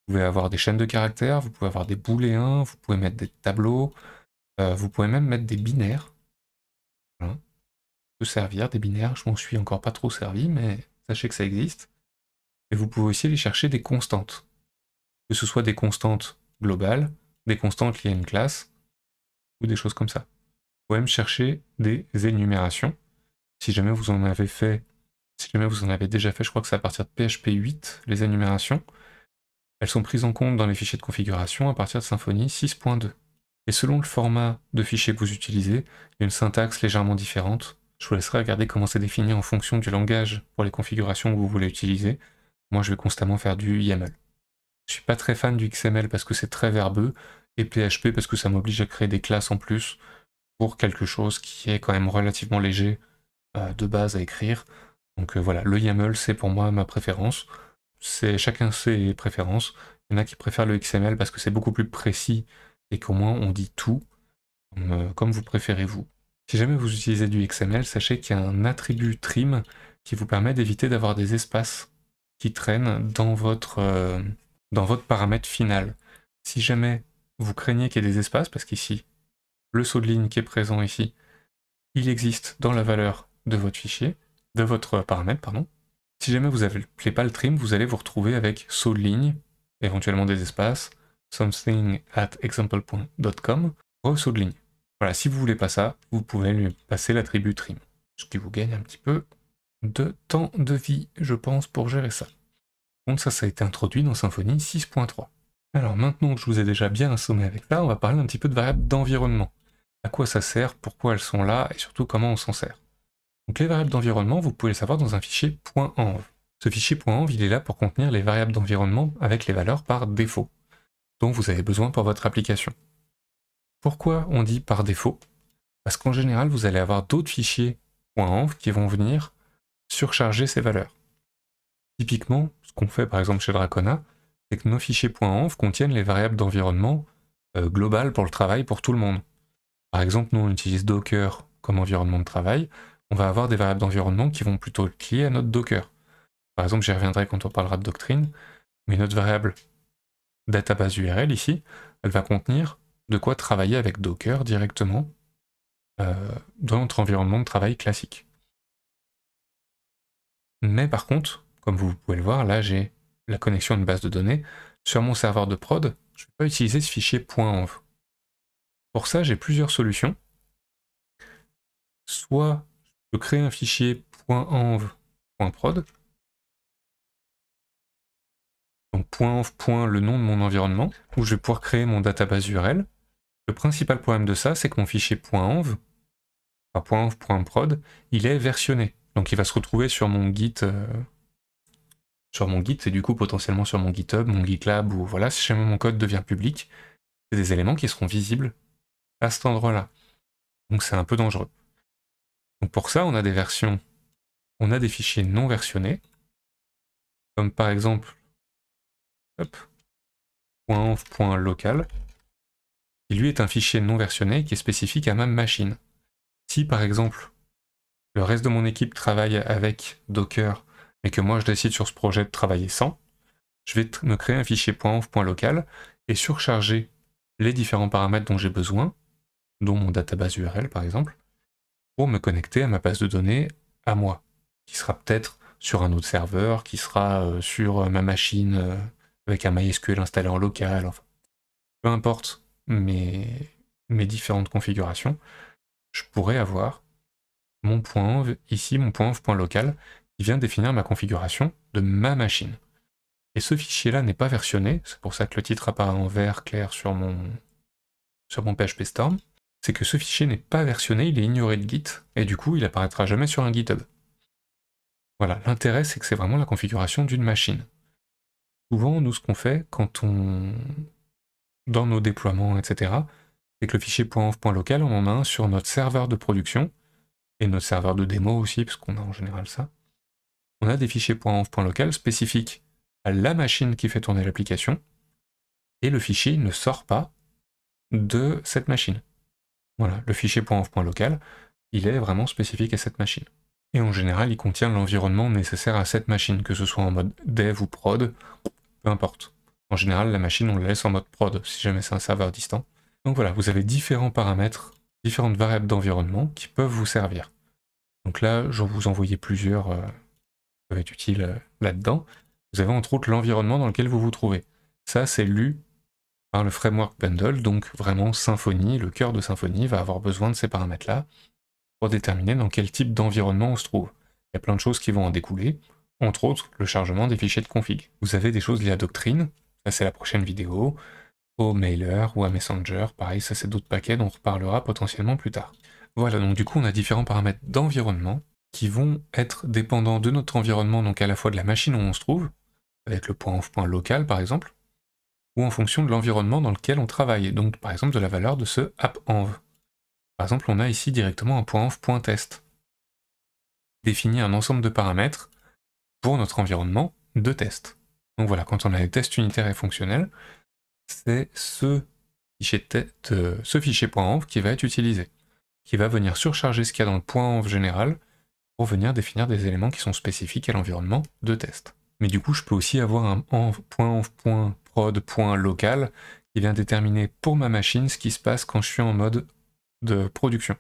Vous pouvez avoir des chaînes de caractères, vous pouvez avoir des bouléens, vous pouvez mettre des tableaux, euh, vous pouvez même mettre des binaires. Voilà. servir, des binaires, je m'en suis encore pas trop servi, mais sachez que ça existe. Et vous pouvez aussi aller chercher des constantes. Que ce soit des constantes globales, des constantes liées à une classe, ou des choses comme ça vous chercher des énumérations. Si jamais vous en avez fait, si jamais vous en avez déjà fait, je crois que c'est à partir de PHP 8, les énumérations. Elles sont prises en compte dans les fichiers de configuration à partir de Symfony 6.2. Et selon le format de fichier que vous utilisez, il y a une syntaxe légèrement différente. Je vous laisserai regarder comment c'est défini en fonction du langage pour les configurations que vous voulez utiliser. Moi, je vais constamment faire du YAML. Je suis pas très fan du XML parce que c'est très verbeux, et PHP parce que ça m'oblige à créer des classes en plus, pour quelque chose qui est quand même relativement léger euh, de base à écrire. Donc euh, voilà, le YAML, c'est pour moi ma préférence. C'est chacun ses préférences. Il y en a qui préfèrent le XML parce que c'est beaucoup plus précis et qu'au moins on dit tout comme, euh, comme vous préférez vous. Si jamais vous utilisez du XML, sachez qu'il y a un attribut trim qui vous permet d'éviter d'avoir des espaces qui traînent dans votre, dans votre paramètre final. Si jamais vous craignez qu'il y ait des espaces, parce qu'ici le saut de ligne qui est présent ici, il existe dans la valeur de votre fichier, de votre paramètre, pardon. Si jamais vous n'appelez pas le trim, vous allez vous retrouver avec saut de ligne, éventuellement des espaces, something at example.com, saut de ligne. Voilà, si vous voulez pas ça, vous pouvez lui passer l'attribut trim, ce qui vous gagne un petit peu de temps de vie, je pense, pour gérer ça. Donc ça, ça a été introduit dans Symfony 6.3. Alors maintenant que je vous ai déjà bien assommé avec ça, on va parler un petit peu de variables d'environnement à quoi ça sert, pourquoi elles sont là et surtout comment on s'en sert. Donc les variables d'environnement, vous pouvez les savoir dans un fichier .env. Ce fichier .env, il est là pour contenir les variables d'environnement avec les valeurs par défaut, dont vous avez besoin pour votre application. Pourquoi on dit par défaut Parce qu'en général, vous allez avoir d'autres fichiers .env qui vont venir surcharger ces valeurs. Typiquement, ce qu'on fait par exemple chez Dracona, c'est que nos fichiers .env contiennent les variables d'environnement euh, globales pour le travail pour tout le monde. Par exemple, nous, on utilise Docker comme environnement de travail. On va avoir des variables d'environnement qui vont plutôt être liées à notre Docker. Par exemple, j'y reviendrai quand on parlera de doctrine, mais notre variable database URL ici, elle va contenir de quoi travailler avec Docker directement euh, dans notre environnement de travail classique. Mais par contre, comme vous pouvez le voir, là j'ai la connexion à une base de données. Sur mon serveur de prod, je ne vais pas utiliser ce fichier .env. Pour ça, j'ai plusieurs solutions. Soit je peux créer un fichier .env.prod, donc .env. le nom de mon environnement, où je vais pouvoir créer mon database URL. Le principal problème de ça, c'est que mon fichier .env, .env.prod, il est versionné. Donc il va se retrouver sur mon Git, euh, sur mon Git, et du coup potentiellement sur mon GitHub, mon GitLab, ou voilà, si jamais mon code devient public, c'est des éléments qui seront visibles à cet endroit-là. Donc c'est un peu dangereux. Donc pour ça, on a des versions, on a des fichiers non versionnés, comme par exemple .env.local, qui lui est un fichier non versionné qui est spécifique à ma machine. Si par exemple le reste de mon équipe travaille avec Docker, mais que moi je décide sur ce projet de travailler sans, je vais me créer un fichier .env.local et surcharger les différents paramètres dont j'ai besoin dont mon database URL par exemple, pour me connecter à ma base de données à moi, qui sera peut-être sur un autre serveur, qui sera euh, sur euh, ma machine euh, avec un MySQL installé en local, peu importe mes, différentes configurations, je pourrais avoir mon point ici, mon point local, qui vient définir ma configuration de ma machine. Et ce fichier-là n'est pas versionné, c'est pour ça que le titre apparaît en vert clair sur mon, sur mon PHP Storm c'est que ce fichier n'est pas versionné, il est ignoré de Git, et du coup il apparaîtra jamais sur un GitHub. Voilà, l'intérêt c'est que c'est vraiment la configuration d'une machine. Souvent, nous ce qu'on fait quand on. dans nos déploiements, etc., c'est que le fichier .env.local, on en a un sur notre serveur de production, et notre serveur de démo aussi, parce qu'on a en général ça. On a des fichiers local spécifiques à la machine qui fait tourner l'application, et le fichier ne sort pas de cette machine. Voilà, le fichier local, il est vraiment spécifique à cette machine. Et en général, il contient l'environnement nécessaire à cette machine, que ce soit en mode dev ou prod, peu importe. En général, la machine, on la laisse en mode prod, si jamais c'est un serveur distant. Donc voilà, vous avez différents paramètres, différentes variables d'environnement qui peuvent vous servir. Donc là, je vous envoyais plusieurs euh, qui peuvent être utiles euh, là-dedans. Vous avez entre autres l'environnement dans lequel vous vous trouvez. Ça, c'est lu par le framework bundle, donc vraiment Symfony, le cœur de Symfony va avoir besoin de ces paramètres-là pour déterminer dans quel type d'environnement on se trouve. Il y a plein de choses qui vont en découler, entre autres le chargement des fichiers de config. Vous avez des choses liées à Doctrine, ça c'est la prochaine vidéo, au Mailer ou à Messenger, pareil, ça c'est d'autres paquets dont on reparlera potentiellement plus tard. Voilà, donc du coup on a différents paramètres d'environnement qui vont être dépendants de notre environnement, donc à la fois de la machine où on se trouve, avec le point off point local par exemple, ou en fonction de l'environnement dans lequel on travaille, donc par exemple de la valeur de ce app env Par exemple, on a ici directement un point un ensemble de paramètres pour notre environnement de test. Donc voilà, quand on a des tests unitaires et fonctionnels, c'est ce fichier, euh, ce fichier .env qui va être utilisé, qui va venir surcharger ce qu'il y a dans le .env général pour venir définir des éléments qui sont spécifiques à l'environnement de test. Mais du coup, je peux aussi avoir un env, local qui vient déterminer pour ma machine ce qui se passe quand je suis en mode de production.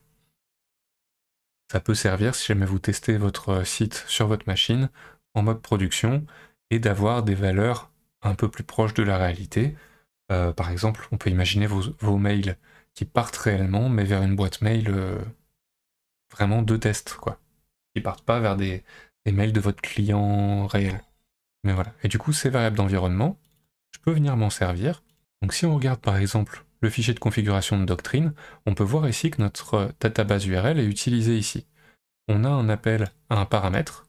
Ça peut servir si jamais vous testez votre site sur votre machine en mode production et d'avoir des valeurs un peu plus proches de la réalité. Euh, par exemple, on peut imaginer vos, mails qui partent réellement, mais vers une boîte mail euh, vraiment de test, quoi. Qui partent pas vers des, des mails de votre client réel. Mais voilà. Et du coup, ces variables d'environnement, je peux venir m'en servir. Donc si on regarde par exemple le fichier de configuration de doctrine, on peut voir ici que notre euh, database URL est utilisé ici. On a un appel à un paramètre,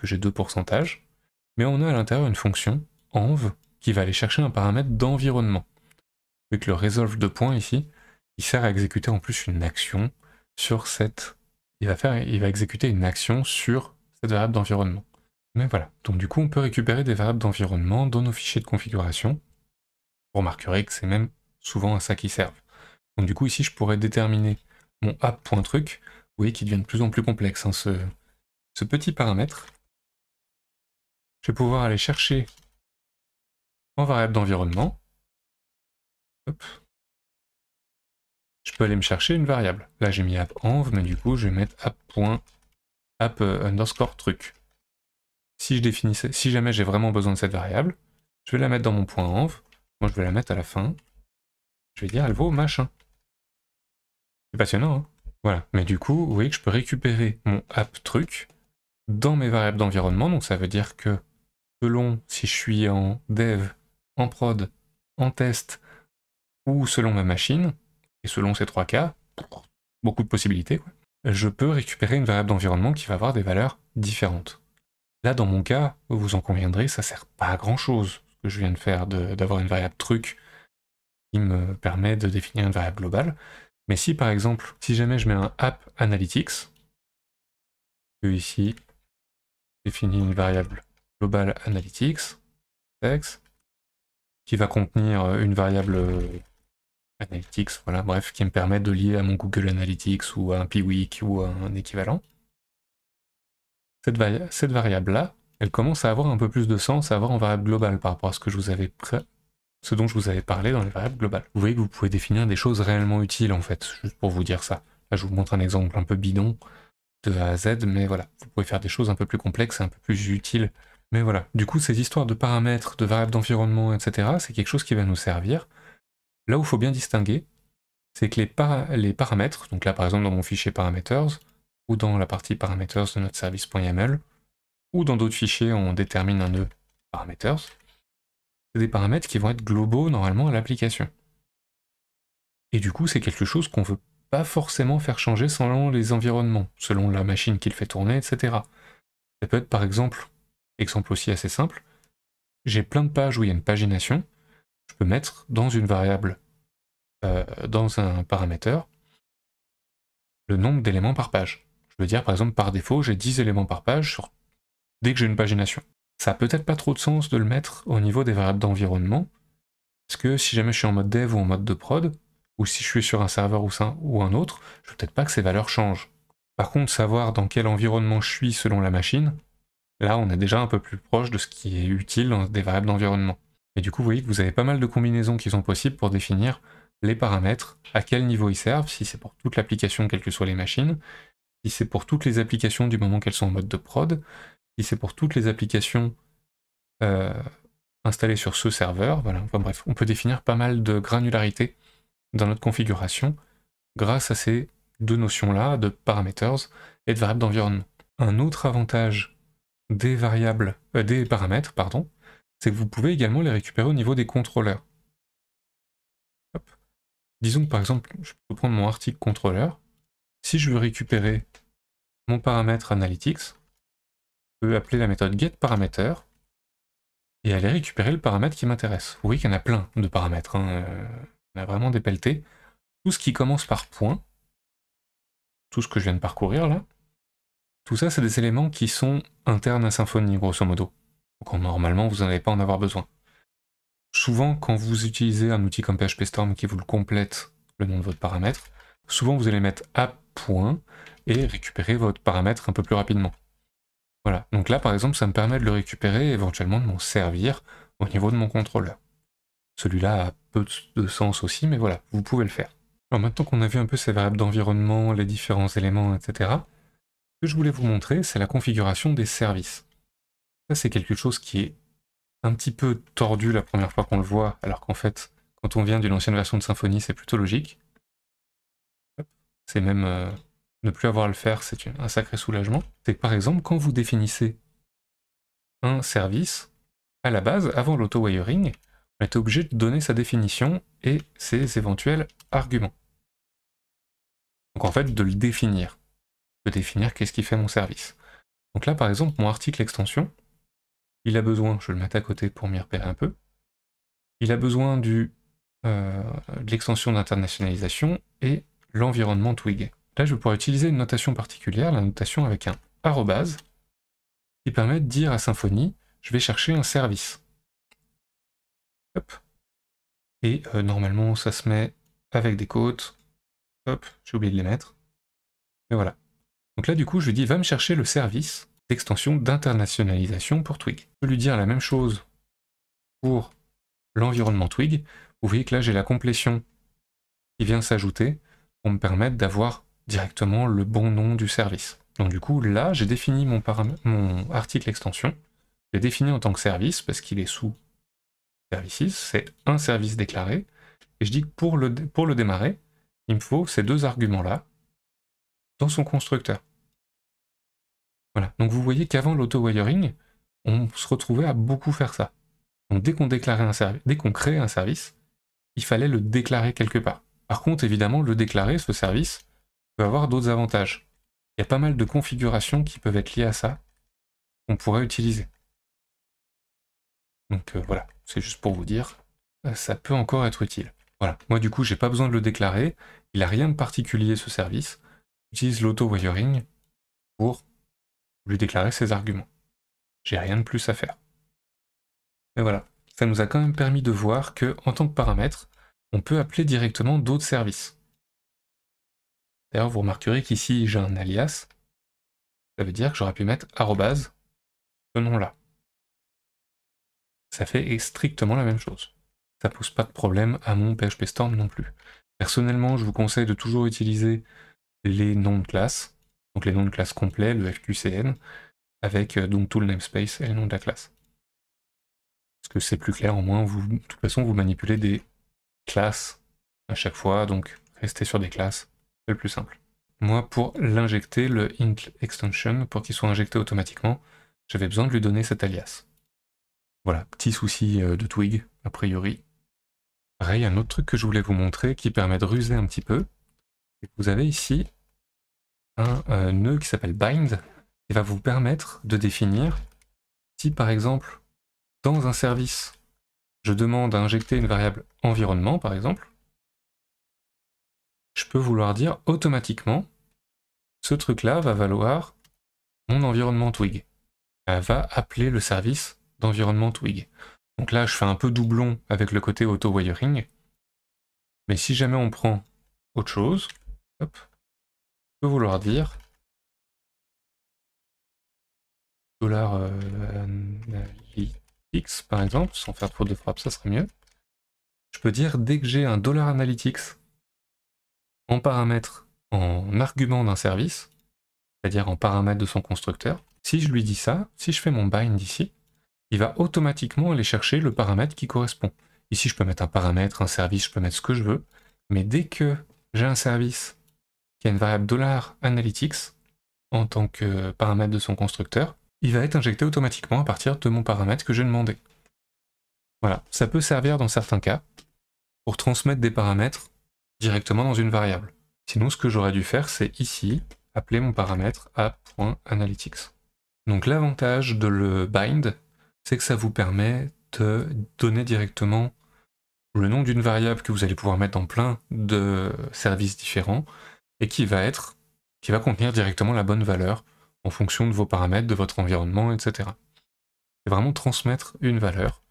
que j'ai deux pourcentages, mais on a à l'intérieur une fonction env qui va aller chercher un paramètre d'environnement. Avec le resolve de points ici, il sert à exécuter en plus une action sur cette... Il va, faire, il va exécuter une action sur cette variable d'environnement. Mais voilà, donc du coup on peut récupérer des variables d'environnement dans nos fichiers de configuration. Vous remarquerez que c'est même souvent à ça qu'ils servent. Donc du coup ici je pourrais déterminer mon app.truc, vous voyez qu'il devient de plus en plus complexe hein, ce, petit paramètre. Je vais pouvoir aller chercher en variable d'environnement. Je peux aller me chercher une variable. Là j'ai mis app env, mais du coup je vais mettre app, app euh, underscore truc si je définissais, si jamais j'ai vraiment besoin de cette variable, je vais la mettre dans mon point env, moi je vais la mettre à la fin, je vais dire elle vaut machin. C'est passionnant, hein. Voilà. Mais du coup, vous voyez que je peux récupérer mon app truc dans mes variables d'environnement, donc ça veut dire que selon si je suis en dev, en prod, en test, ou selon ma machine, et selon ces trois cas, beaucoup de possibilités, je peux récupérer une variable d'environnement qui va avoir des valeurs différentes. Là, dans mon cas, vous en conviendrez, ça sert pas à grand chose ce que je viens de faire, d'avoir une variable truc qui me permet de définir une variable globale. Mais si par exemple, si jamais je mets un app analytics, que ici, définis une variable globale analytics, qui va contenir euh, une variable euh, analytics, voilà, bref, qui me permet de lier à mon Google Analytics ou à un Piwik ou à un équivalent cette, variable-là, elle commence à avoir un peu plus de sens, à avoir en variable globale par rapport à ce que je vous avais ce dont je vous avais parlé dans les variables globales. Vous voyez que vous pouvez définir des choses réellement utiles en fait, juste pour vous dire ça. Là je vous montre un exemple un peu bidon de A à Z, mais voilà, vous pouvez faire des choses un peu plus complexes, un peu plus utiles. Mais voilà, du coup ces histoires de paramètres, de variables d'environnement, etc., c'est quelque chose qui va nous servir. Là où il faut bien distinguer, c'est que les, les paramètres, donc là par exemple dans mon fichier parameters, ou dans la partie parameters de notre service.yaml, ou dans d'autres fichiers, on détermine un nœud parameters. C'est des paramètres qui vont être globaux normalement à l'application. Et du coup, c'est quelque chose qu'on ne veut pas forcément faire changer selon les environnements, selon la machine qui le fait tourner, etc. Ça peut être par exemple, exemple aussi assez simple, j'ai plein de pages où il y a une pagination, je peux mettre dans une variable, euh, dans un paramètre, le nombre d'éléments par page dire, par exemple, par défaut, j'ai 10 éléments par page sur... dès que j'ai une pagination. Ça a peut-être pas trop de sens de le mettre au niveau des variables d'environnement, parce que si jamais je suis en mode dev ou en mode de prod, ou si je suis sur un serveur ou un autre, je veux peut-être pas que ces valeurs changent. Par contre, savoir dans quel environnement je suis selon la machine, là on est déjà un peu plus proche de ce qui est utile dans des variables d'environnement. Et du coup, vous voyez que vous avez pas mal de combinaisons qui sont possibles pour définir les paramètres, à quel niveau ils servent, si c'est pour toute l'application, quelles que soient les machines, si c'est pour toutes les applications du moment qu'elles sont en mode de prod, si c'est pour toutes les applications euh, installées sur ce serveur, bref, on peut définir pas mal de granularité dans notre configuration grâce à ces deux notions-là de parameters et de variables d'environnement. Un autre avantage des variables, euh, des paramètres, pardon, c'est que vous pouvez également les récupérer au niveau des contrôleurs. Disons que par exemple, je peux prendre mon article contrôleur, si je veux récupérer mon paramètre analytics, je peux appeler la méthode getParameter et aller récupérer le paramètre qui m'intéresse. Vous voyez qu'il y en a plein de paramètres, on hein, euh, a vraiment des pelletés. Tout ce qui commence par point, tout ce que je viens de parcourir là, tout ça c'est des éléments qui sont internes à Symfony grosso modo. Donc normalement vous n'allez pas en avoir besoin. Souvent quand vous utilisez un outil comme PHPStorm qui vous le complète le nom de votre paramètre, souvent vous allez mettre app point et récupérer votre paramètre un peu plus rapidement. Voilà, donc là par exemple ça me permet de le récupérer et éventuellement de m'en servir au niveau de mon contrôleur. Celui-là a peu de sens aussi, mais voilà, vous pouvez le faire. Alors maintenant qu'on a vu un peu ces variables d'environnement, les différents éléments, etc., ce que je voulais vous montrer, c'est la configuration des services. Ça c'est quelque chose qui est un petit peu tordu la première fois qu'on le voit, alors qu'en fait, quand on vient d'une ancienne version de Symfony, c'est plutôt logique c'est même euh, ne plus avoir à le faire, c'est un sacré soulagement. C'est que par exemple quand vous définissez un service, à la base, avant l'auto-wiring, on était obligé de donner sa définition et ses éventuels arguments. Donc en fait, de le définir. De définir qu'est-ce qui fait mon service. Donc là, par exemple, mon article extension, il a besoin, je vais le mettre à côté pour m'y repérer un peu, il a besoin du, euh, de l'extension d'internationalisation et l'environnement Twig. Là, je pourrais utiliser une notation particulière, la notation avec un arrobase, qui permet de dire à Symfony, je vais chercher un service. Et euh, normalement, ça se met avec des côtes. Hop, j'ai oublié de les mettre. Et voilà. Donc là, du coup, je lui dis, va me chercher le service d'extension d'internationalisation pour Twig. Je peux lui dire la même chose pour l'environnement Twig. Vous voyez que là, j'ai la complétion qui vient s'ajouter pour me permettre d'avoir directement le bon nom du service. Donc du coup, là, j'ai défini mon, mon article extension. J'ai défini en tant que service, parce qu'il est sous services, c'est un service déclaré. Et je dis que pour le, pour le démarrer, il me faut ces deux arguments-là dans son constructeur. Voilà, donc vous voyez qu'avant l'auto-wiring, on se retrouvait à beaucoup faire ça. Donc dès qu'on déclarait un service, dès qu'on créait un service, il fallait le déclarer quelque part. Par contre, évidemment, le déclarer, ce service, peut avoir d'autres avantages. Il y a pas mal de configurations qui peuvent être liées à ça, qu'on pourrait utiliser. Donc euh, voilà, c'est juste pour vous dire, euh, ça peut encore être utile. Voilà, moi du coup, j'ai pas besoin de le déclarer, il n'a rien de particulier ce service. J'utilise l'auto-wiring pour lui déclarer ses arguments. J'ai rien de plus à faire. Et voilà, ça nous a quand même permis de voir que, en tant que paramètre, on peut appeler directement d'autres services. D'ailleurs, vous remarquerez qu'ici, j'ai un alias. Ça veut dire que j'aurais pu mettre arrobase, ce nom-là. Ça fait strictement la même chose. Ça pose pas de problème à mon PHP Storm non plus. Personnellement, je vous conseille de toujours utiliser les noms de classe, donc les noms de classe complets, le FQCN, avec euh, donc tout le namespace et le nom de la classe. Parce que c'est plus clair, au moins, vous, de toute façon, vous manipulez des classes à chaque fois, donc rester sur des classes, c'est le plus simple. Moi, pour l'injecter, le int extension, pour qu'il soit injecté automatiquement, j'avais besoin de lui donner cet alias. Voilà, petit souci euh, de Twig, a priori. Pareil, un autre truc que je voulais vous montrer qui permet de ruser un petit peu, vous avez ici un euh, nœud qui s'appelle bind, qui va vous permettre de définir si par exemple, dans un service, je demande à injecter une variable environnement, par exemple, je peux vouloir dire automatiquement, ce truc-là va valoir mon environnement twig. Elle va appeler le service d'environnement twig. Donc là, je fais un peu doublon avec le côté auto-wiring. Mais si jamais on prend autre chose, je peux vouloir dire euh, euh, X par exemple, sans faire trop de frappe, ça serait mieux. Je peux dire, dès que j'ai un dollar $analytics en paramètre, en argument d'un service, c'est-à-dire en paramètre de son constructeur, si je lui dis ça, si je fais mon bind ici, il va automatiquement aller chercher le paramètre qui correspond. Ici, je peux mettre un paramètre, un service, je peux mettre ce que je veux, mais dès que j'ai un service qui a une variable $analytics en tant que paramètre de son constructeur, il va être injecté automatiquement à partir de mon paramètre que j'ai demandé. Voilà, ça peut servir dans certains cas pour transmettre des paramètres directement dans une variable. Sinon, ce que j'aurais dû faire, c'est ici, appeler mon paramètre à Donc l'avantage de le bind, c'est que ça vous permet de donner directement le nom d'une variable que vous allez pouvoir mettre en plein de services différents et qui va être, qui va contenir directement la bonne valeur en fonction de vos paramètres, de votre environnement, etc. C'est vraiment transmettre une valeur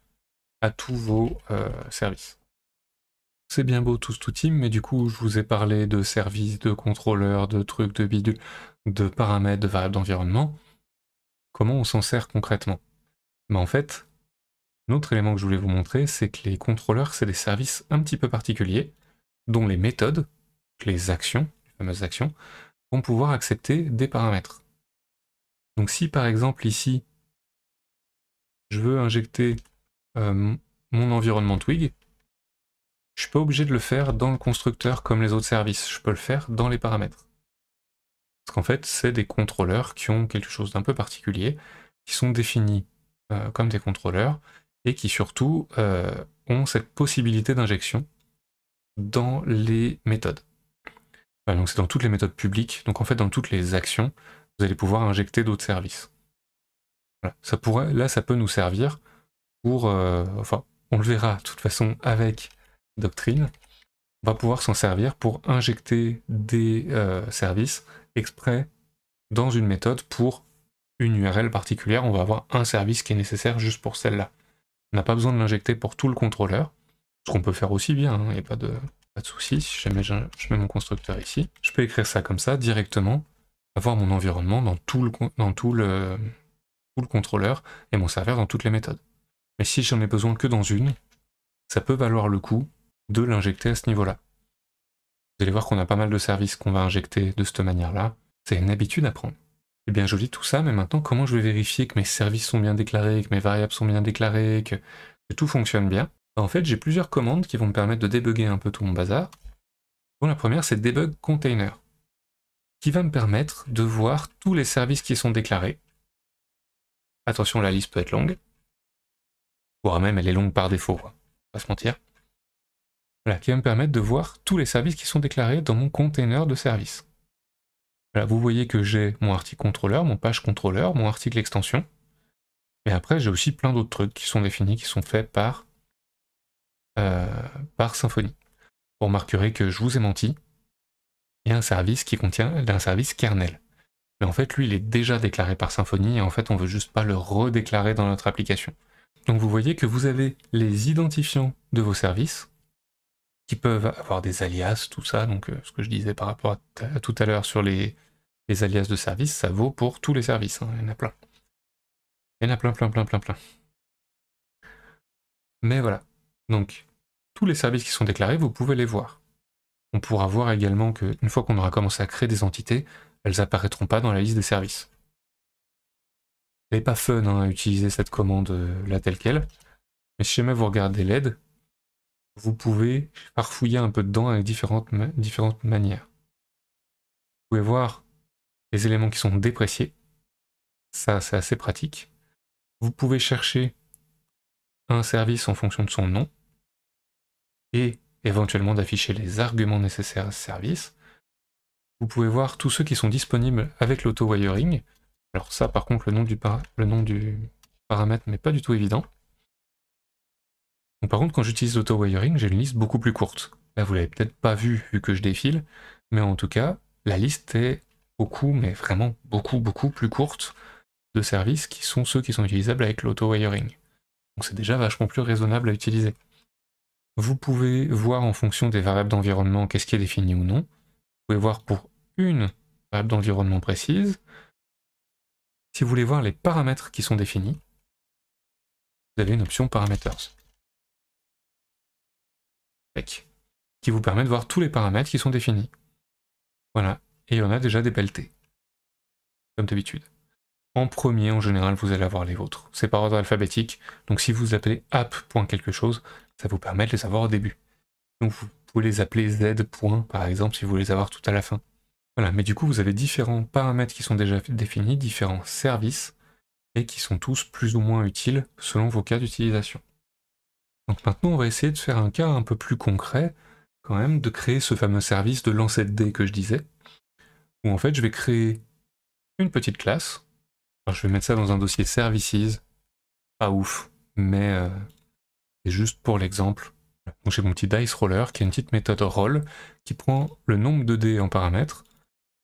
à tous vos euh, services. C'est bien beau tout ce outil, mais du coup, je vous ai parlé de services, de contrôleurs, de trucs, de bidules, de paramètres, de variables d'environnement. Comment on s'en sert concrètement Mais ben, En fait, un élément que je voulais vous montrer, c'est que les contrôleurs, c'est des services un petit peu particuliers, dont les méthodes, les actions, les fameuses actions, vont pouvoir accepter des paramètres. Donc si par exemple ici, je veux injecter euh, mon environnement Twig, je ne suis pas obligé de le faire dans le constructeur comme les autres services, je peux le faire dans les paramètres. Parce qu'en fait, c'est des contrôleurs qui ont quelque chose d'un peu particulier, qui sont définis euh, comme des contrôleurs, et qui surtout euh, ont cette possibilité d'injection dans les méthodes. donc c'est dans toutes les méthodes publiques, donc en fait dans toutes les actions, allez pouvoir injecter d'autres services. Ça pourrait, là, ça peut nous servir pour, euh, enfin, on le verra de toute façon avec Doctrine, on va pouvoir s'en servir pour injecter des euh, services exprès dans une méthode pour une URL particulière. On va avoir un service qui est nécessaire juste pour celle-là. On n'a pas besoin de l'injecter pour tout le contrôleur, ce qu'on peut faire aussi bien, il hein, a pas de, pas de souci. Si jamais je mets mon constructeur ici, je peux écrire ça comme ça directement mon environnement dans tout le, dans tout le, le contrôleur et mon serveur dans toutes les méthodes. Mais si j'en ai besoin que dans une, ça peut valoir le coup de l'injecter à ce niveau-là. Vous allez voir qu'on a pas mal de services qu'on va injecter de cette manière-là. C'est une habitude à prendre. Et eh bien joli tout ça, mais maintenant comment je vais vérifier que mes services sont bien déclarés, que mes variables sont bien déclarées, que, tout fonctionne bien En fait, j'ai plusieurs commandes qui vont me permettre de débugger un peu tout mon bazar. la première, c'est debug container qui va me permettre de voir tous les services qui sont déclarés. Attention, la liste peut être longue, voire même elle est longue par défaut, on va pas se mentir. Voilà, qui va me permettre de voir tous les services qui sont déclarés dans mon container de services. Voilà, vous voyez que j'ai mon article contrôleur, mon page contrôleur, mon article extension, et après j'ai aussi plein d'autres trucs qui sont définis, qui sont faits par, euh, par Symfony. Vous remarquerez que je vous ai menti, et un service qui contient un service kernel. Mais en fait, lui, il est déjà déclaré par Symfony et en fait, on ne veut juste pas le redéclarer dans notre application. Donc vous voyez que vous avez les identifiants de vos services qui peuvent avoir des alias, tout ça. Donc euh, ce que je disais par rapport à, tout à l'heure sur les, les, alias de services, ça vaut pour tous les services. Hein. Il y en a plein. Il y en a plein, plein, plein, plein, plein. Mais voilà. Donc tous les services qui sont déclarés, vous pouvez les voir. On pourra voir également qu'une fois qu'on aura commencé à créer des entités, elles apparaîtront pas dans la liste des services. C'est n'est pas fun hein, à utiliser cette commande euh, là telle qu'elle, mais si jamais vous regardez l'aide, vous pouvez farfouiller un peu dedans avec différentes, différentes manières. Vous pouvez voir les éléments qui sont dépréciés, ça c'est assez pratique. Vous pouvez chercher un service en fonction de son nom, et éventuellement d'afficher les arguments nécessaires à ce service. Vous pouvez voir tous ceux qui sont disponibles avec l'auto-wiring. Alors ça par contre le nom, du paramètre n'est pas du tout évident. par contre quand j'utilise l'auto-wiring j'ai une liste beaucoup plus courte. Là vous l'avez peut-être pas vu vu que je défile, mais en tout cas la liste est beaucoup mais vraiment beaucoup beaucoup plus courte de services qui sont ceux qui sont utilisables avec l'auto-wiring. Donc c'est déjà vachement plus raisonnable à utiliser. Vous pouvez voir en fonction des variables d'environnement qu'est-ce qui est défini ou non. Vous pouvez voir pour une variable d'environnement précise. Si vous voulez voir les paramètres qui sont définis, vous avez une option Parameters qui vous permet de voir tous les paramètres qui sont définis. Voilà, et il y en a déjà des t. comme d'habitude. En premier, en général, vous allez avoir les vôtres. C'est par ordre alphabétique, donc si vous appelez app.quelque chose, ça vous permet de les avoir au début. Donc vous pouvez les appeler Z par exemple, si vous voulez les avoir tout à la fin. Voilà, mais du coup, vous avez différents paramètres qui sont déjà définis, différents services, et qui sont tous plus ou moins utiles selon vos cas d'utilisation. Donc maintenant, on va essayer de faire un cas un peu plus concret, quand même, de créer ce fameux service de lancer D que je disais, où en fait, je vais créer une petite classe. Alors, je vais mettre ça dans un dossier services, pas ouf, mais euh, et juste pour l'exemple, j'ai mon petit dice roller qui est une petite méthode roll qui prend le nombre de dés en paramètre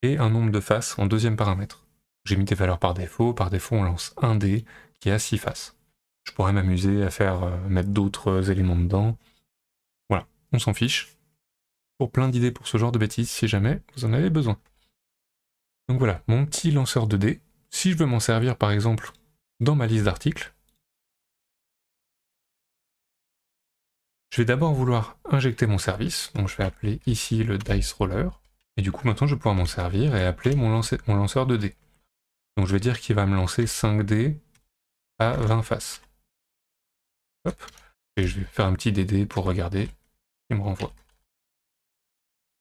et un nombre de faces en deuxième paramètre. J'ai mis des valeurs par défaut, par défaut on lance un dé qui a six faces. Je pourrais m'amuser à faire euh, mettre d'autres éléments dedans. Voilà, on s'en fiche. Pour plein d'idées pour ce genre de bêtises, si jamais vous en avez besoin. Donc voilà, mon petit lanceur de dés. Si je veux m'en servir par exemple dans ma liste d'articles, Je vais d'abord vouloir injecter mon service, donc je vais appeler ici le dice roller, et du coup maintenant je vais pouvoir m'en servir et appeler mon, lanceur de dés. Donc je vais dire qu'il va me lancer 5 dés à 20 faces. Hop. Et je vais faire un petit DD pour regarder et me renvoie.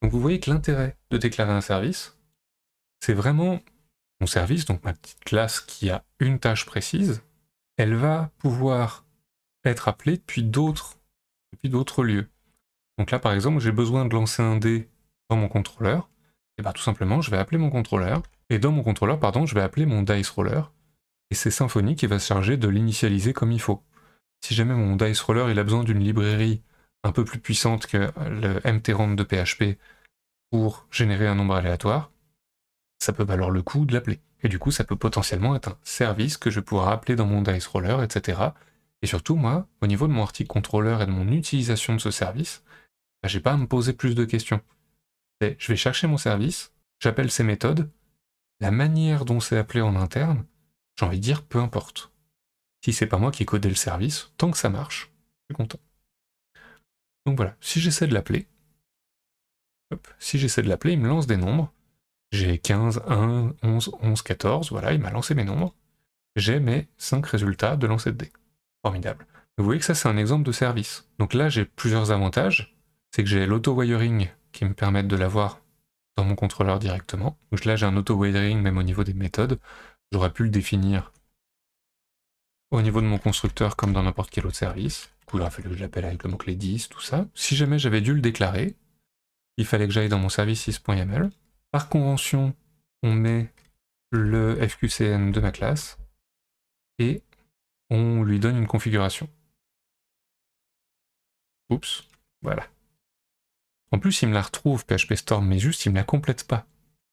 Donc vous voyez que l'intérêt de déclarer un service, c'est vraiment mon service, donc ma petite classe qui a une tâche précise, elle va pouvoir être appelée depuis d'autres d'autres lieux. Donc là, par exemple, j'ai besoin de lancer un dé dans mon contrôleur. Et eh bien tout simplement, je vais appeler mon contrôleur. Et dans mon contrôleur, pardon, je vais appeler mon dice roller. Et c'est Symfony qui va se charger de l'initialiser comme il faut. Si jamais mon dice roller il a besoin d'une librairie un peu plus puissante que le mtrand de PHP pour générer un nombre aléatoire, ça peut valoir le coup de l'appeler. Et du coup, ça peut potentiellement être un service que je pourrais appeler dans mon dice roller, etc. Et surtout, moi, au niveau de mon article contrôleur et de mon utilisation de ce service, bah, j'ai pas à me poser plus de questions. je vais chercher mon service, j'appelle ses méthodes, la manière dont c'est appelé en interne, j'ai envie de dire peu importe. Si c'est pas moi qui ai codé le service, tant que ça marche, je suis content. Donc voilà, si j'essaie de l'appeler, si j'essaie de l'appeler, il me lance des nombres. J'ai 15, 1, 11, 11, 14, voilà, il m'a lancé mes nombres. J'ai mes 5 résultats de lancer de dés. Formidable. Vous voyez que ça, c'est un exemple de service. Donc là, j'ai plusieurs avantages. C'est que j'ai l'auto-wiring qui me permet de l'avoir dans mon contrôleur directement. Donc là, j'ai un auto-wiring même au niveau des méthodes. J'aurais pu le définir au niveau de mon constructeur comme dans n'importe quel autre service. Du coup, il aurait fallu que je l'appelle avec le mot-clé 10, tout ça. Si jamais j'avais dû le déclarer, il fallait que j'aille dans mon service is.ml. Par convention, on met le fqcn de ma classe et on lui donne une configuration. Oups, voilà. En plus, il me la retrouve, PHP Storm, mais juste, il me la complète pas.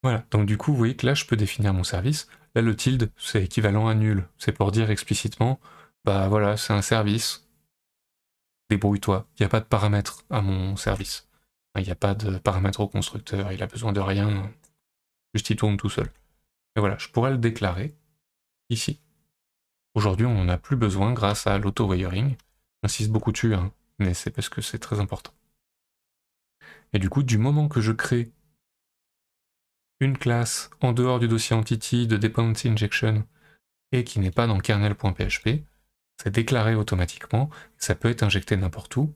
Voilà, donc du coup, vous voyez que là, je peux définir mon service. Là, le tilde, c'est équivalent à nul. C'est pour dire explicitement, bah voilà, c'est un service, débrouille-toi. Il n'y a pas de paramètres à mon service. Il n'y a pas de paramètres au constructeur, il a besoin de rien. Juste, il tourne tout seul. Et voilà, je pourrais le déclarer ici. Aujourd'hui, on n'en a plus besoin grâce à l'auto-wiring. J'insiste beaucoup dessus, hein, mais c'est parce que c'est très important. Et du coup, du moment que je crée une classe en dehors du dossier entity de dependency injection et qui n'est pas dans kernel.php, c'est déclaré automatiquement, ça peut être injecté n'importe où,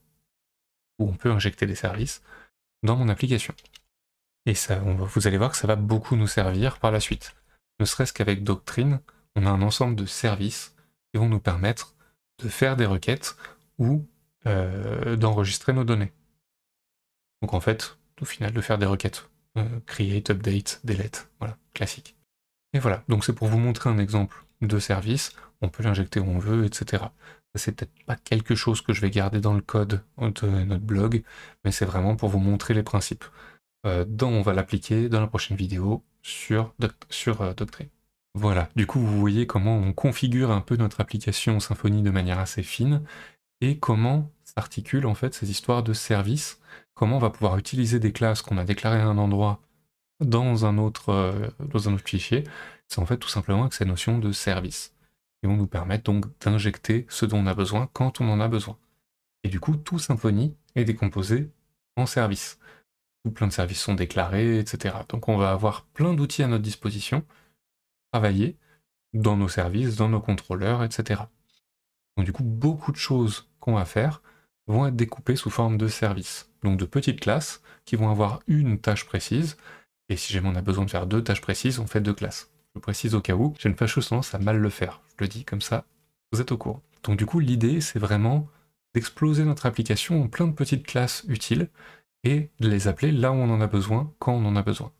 où on peut injecter des services, dans mon application. Et ça, vous allez voir que ça va beaucoup nous servir par la suite, ne serait-ce qu'avec Doctrine, on a un ensemble de services qui vont nous permettre de faire des requêtes ou euh, d'enregistrer nos données. Donc en fait, au final, de faire des requêtes. Euh, create, update, delete, voilà, classique. Et voilà, donc c'est pour vous montrer un exemple de service, on peut l'injecter où on veut, etc. C'est peut-être pas quelque chose que je vais garder dans le code de notre blog, mais c'est vraiment pour vous montrer les principes. Euh, dont on va l'appliquer dans la prochaine vidéo sur, sur Doctrine. Voilà, du coup vous voyez comment on configure un peu notre application Symfony de manière assez fine et comment s'articulent en fait ces histoires de services, comment on va pouvoir utiliser des classes qu'on a déclarées à un endroit dans un autre, euh, dans un autre fichier, c'est en fait tout simplement avec ces notions de service. Et vont nous permettre donc d'injecter ce dont on a besoin quand on en a besoin. Et du coup, tout Symfony est décomposé en services. où plein de services sont déclarés, etc. Donc on va avoir plein d'outils à notre disposition travailler dans nos services, dans nos contrôleurs, etc. Donc du coup, beaucoup de choses qu'on va faire vont être découpées sous forme de services, donc de petites classes qui vont avoir une tâche précise, et si jamais on a besoin de faire deux tâches précises, on fait deux classes. Je précise au cas où, j'ai une fâcheuse tendance à mal le faire, je le dis comme ça, vous êtes au courant. Donc du coup, l'idée, c'est vraiment d'exploser notre application en plein de petites classes utiles, et de les appeler là où on en a besoin, quand on en a besoin,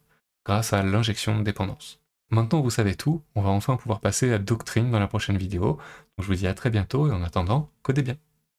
grâce à l'injection de dépendance. Maintenant vous savez tout, on va enfin pouvoir passer à Doctrine dans la prochaine vidéo. Donc je vous dis à très bientôt et en attendant, codez bien.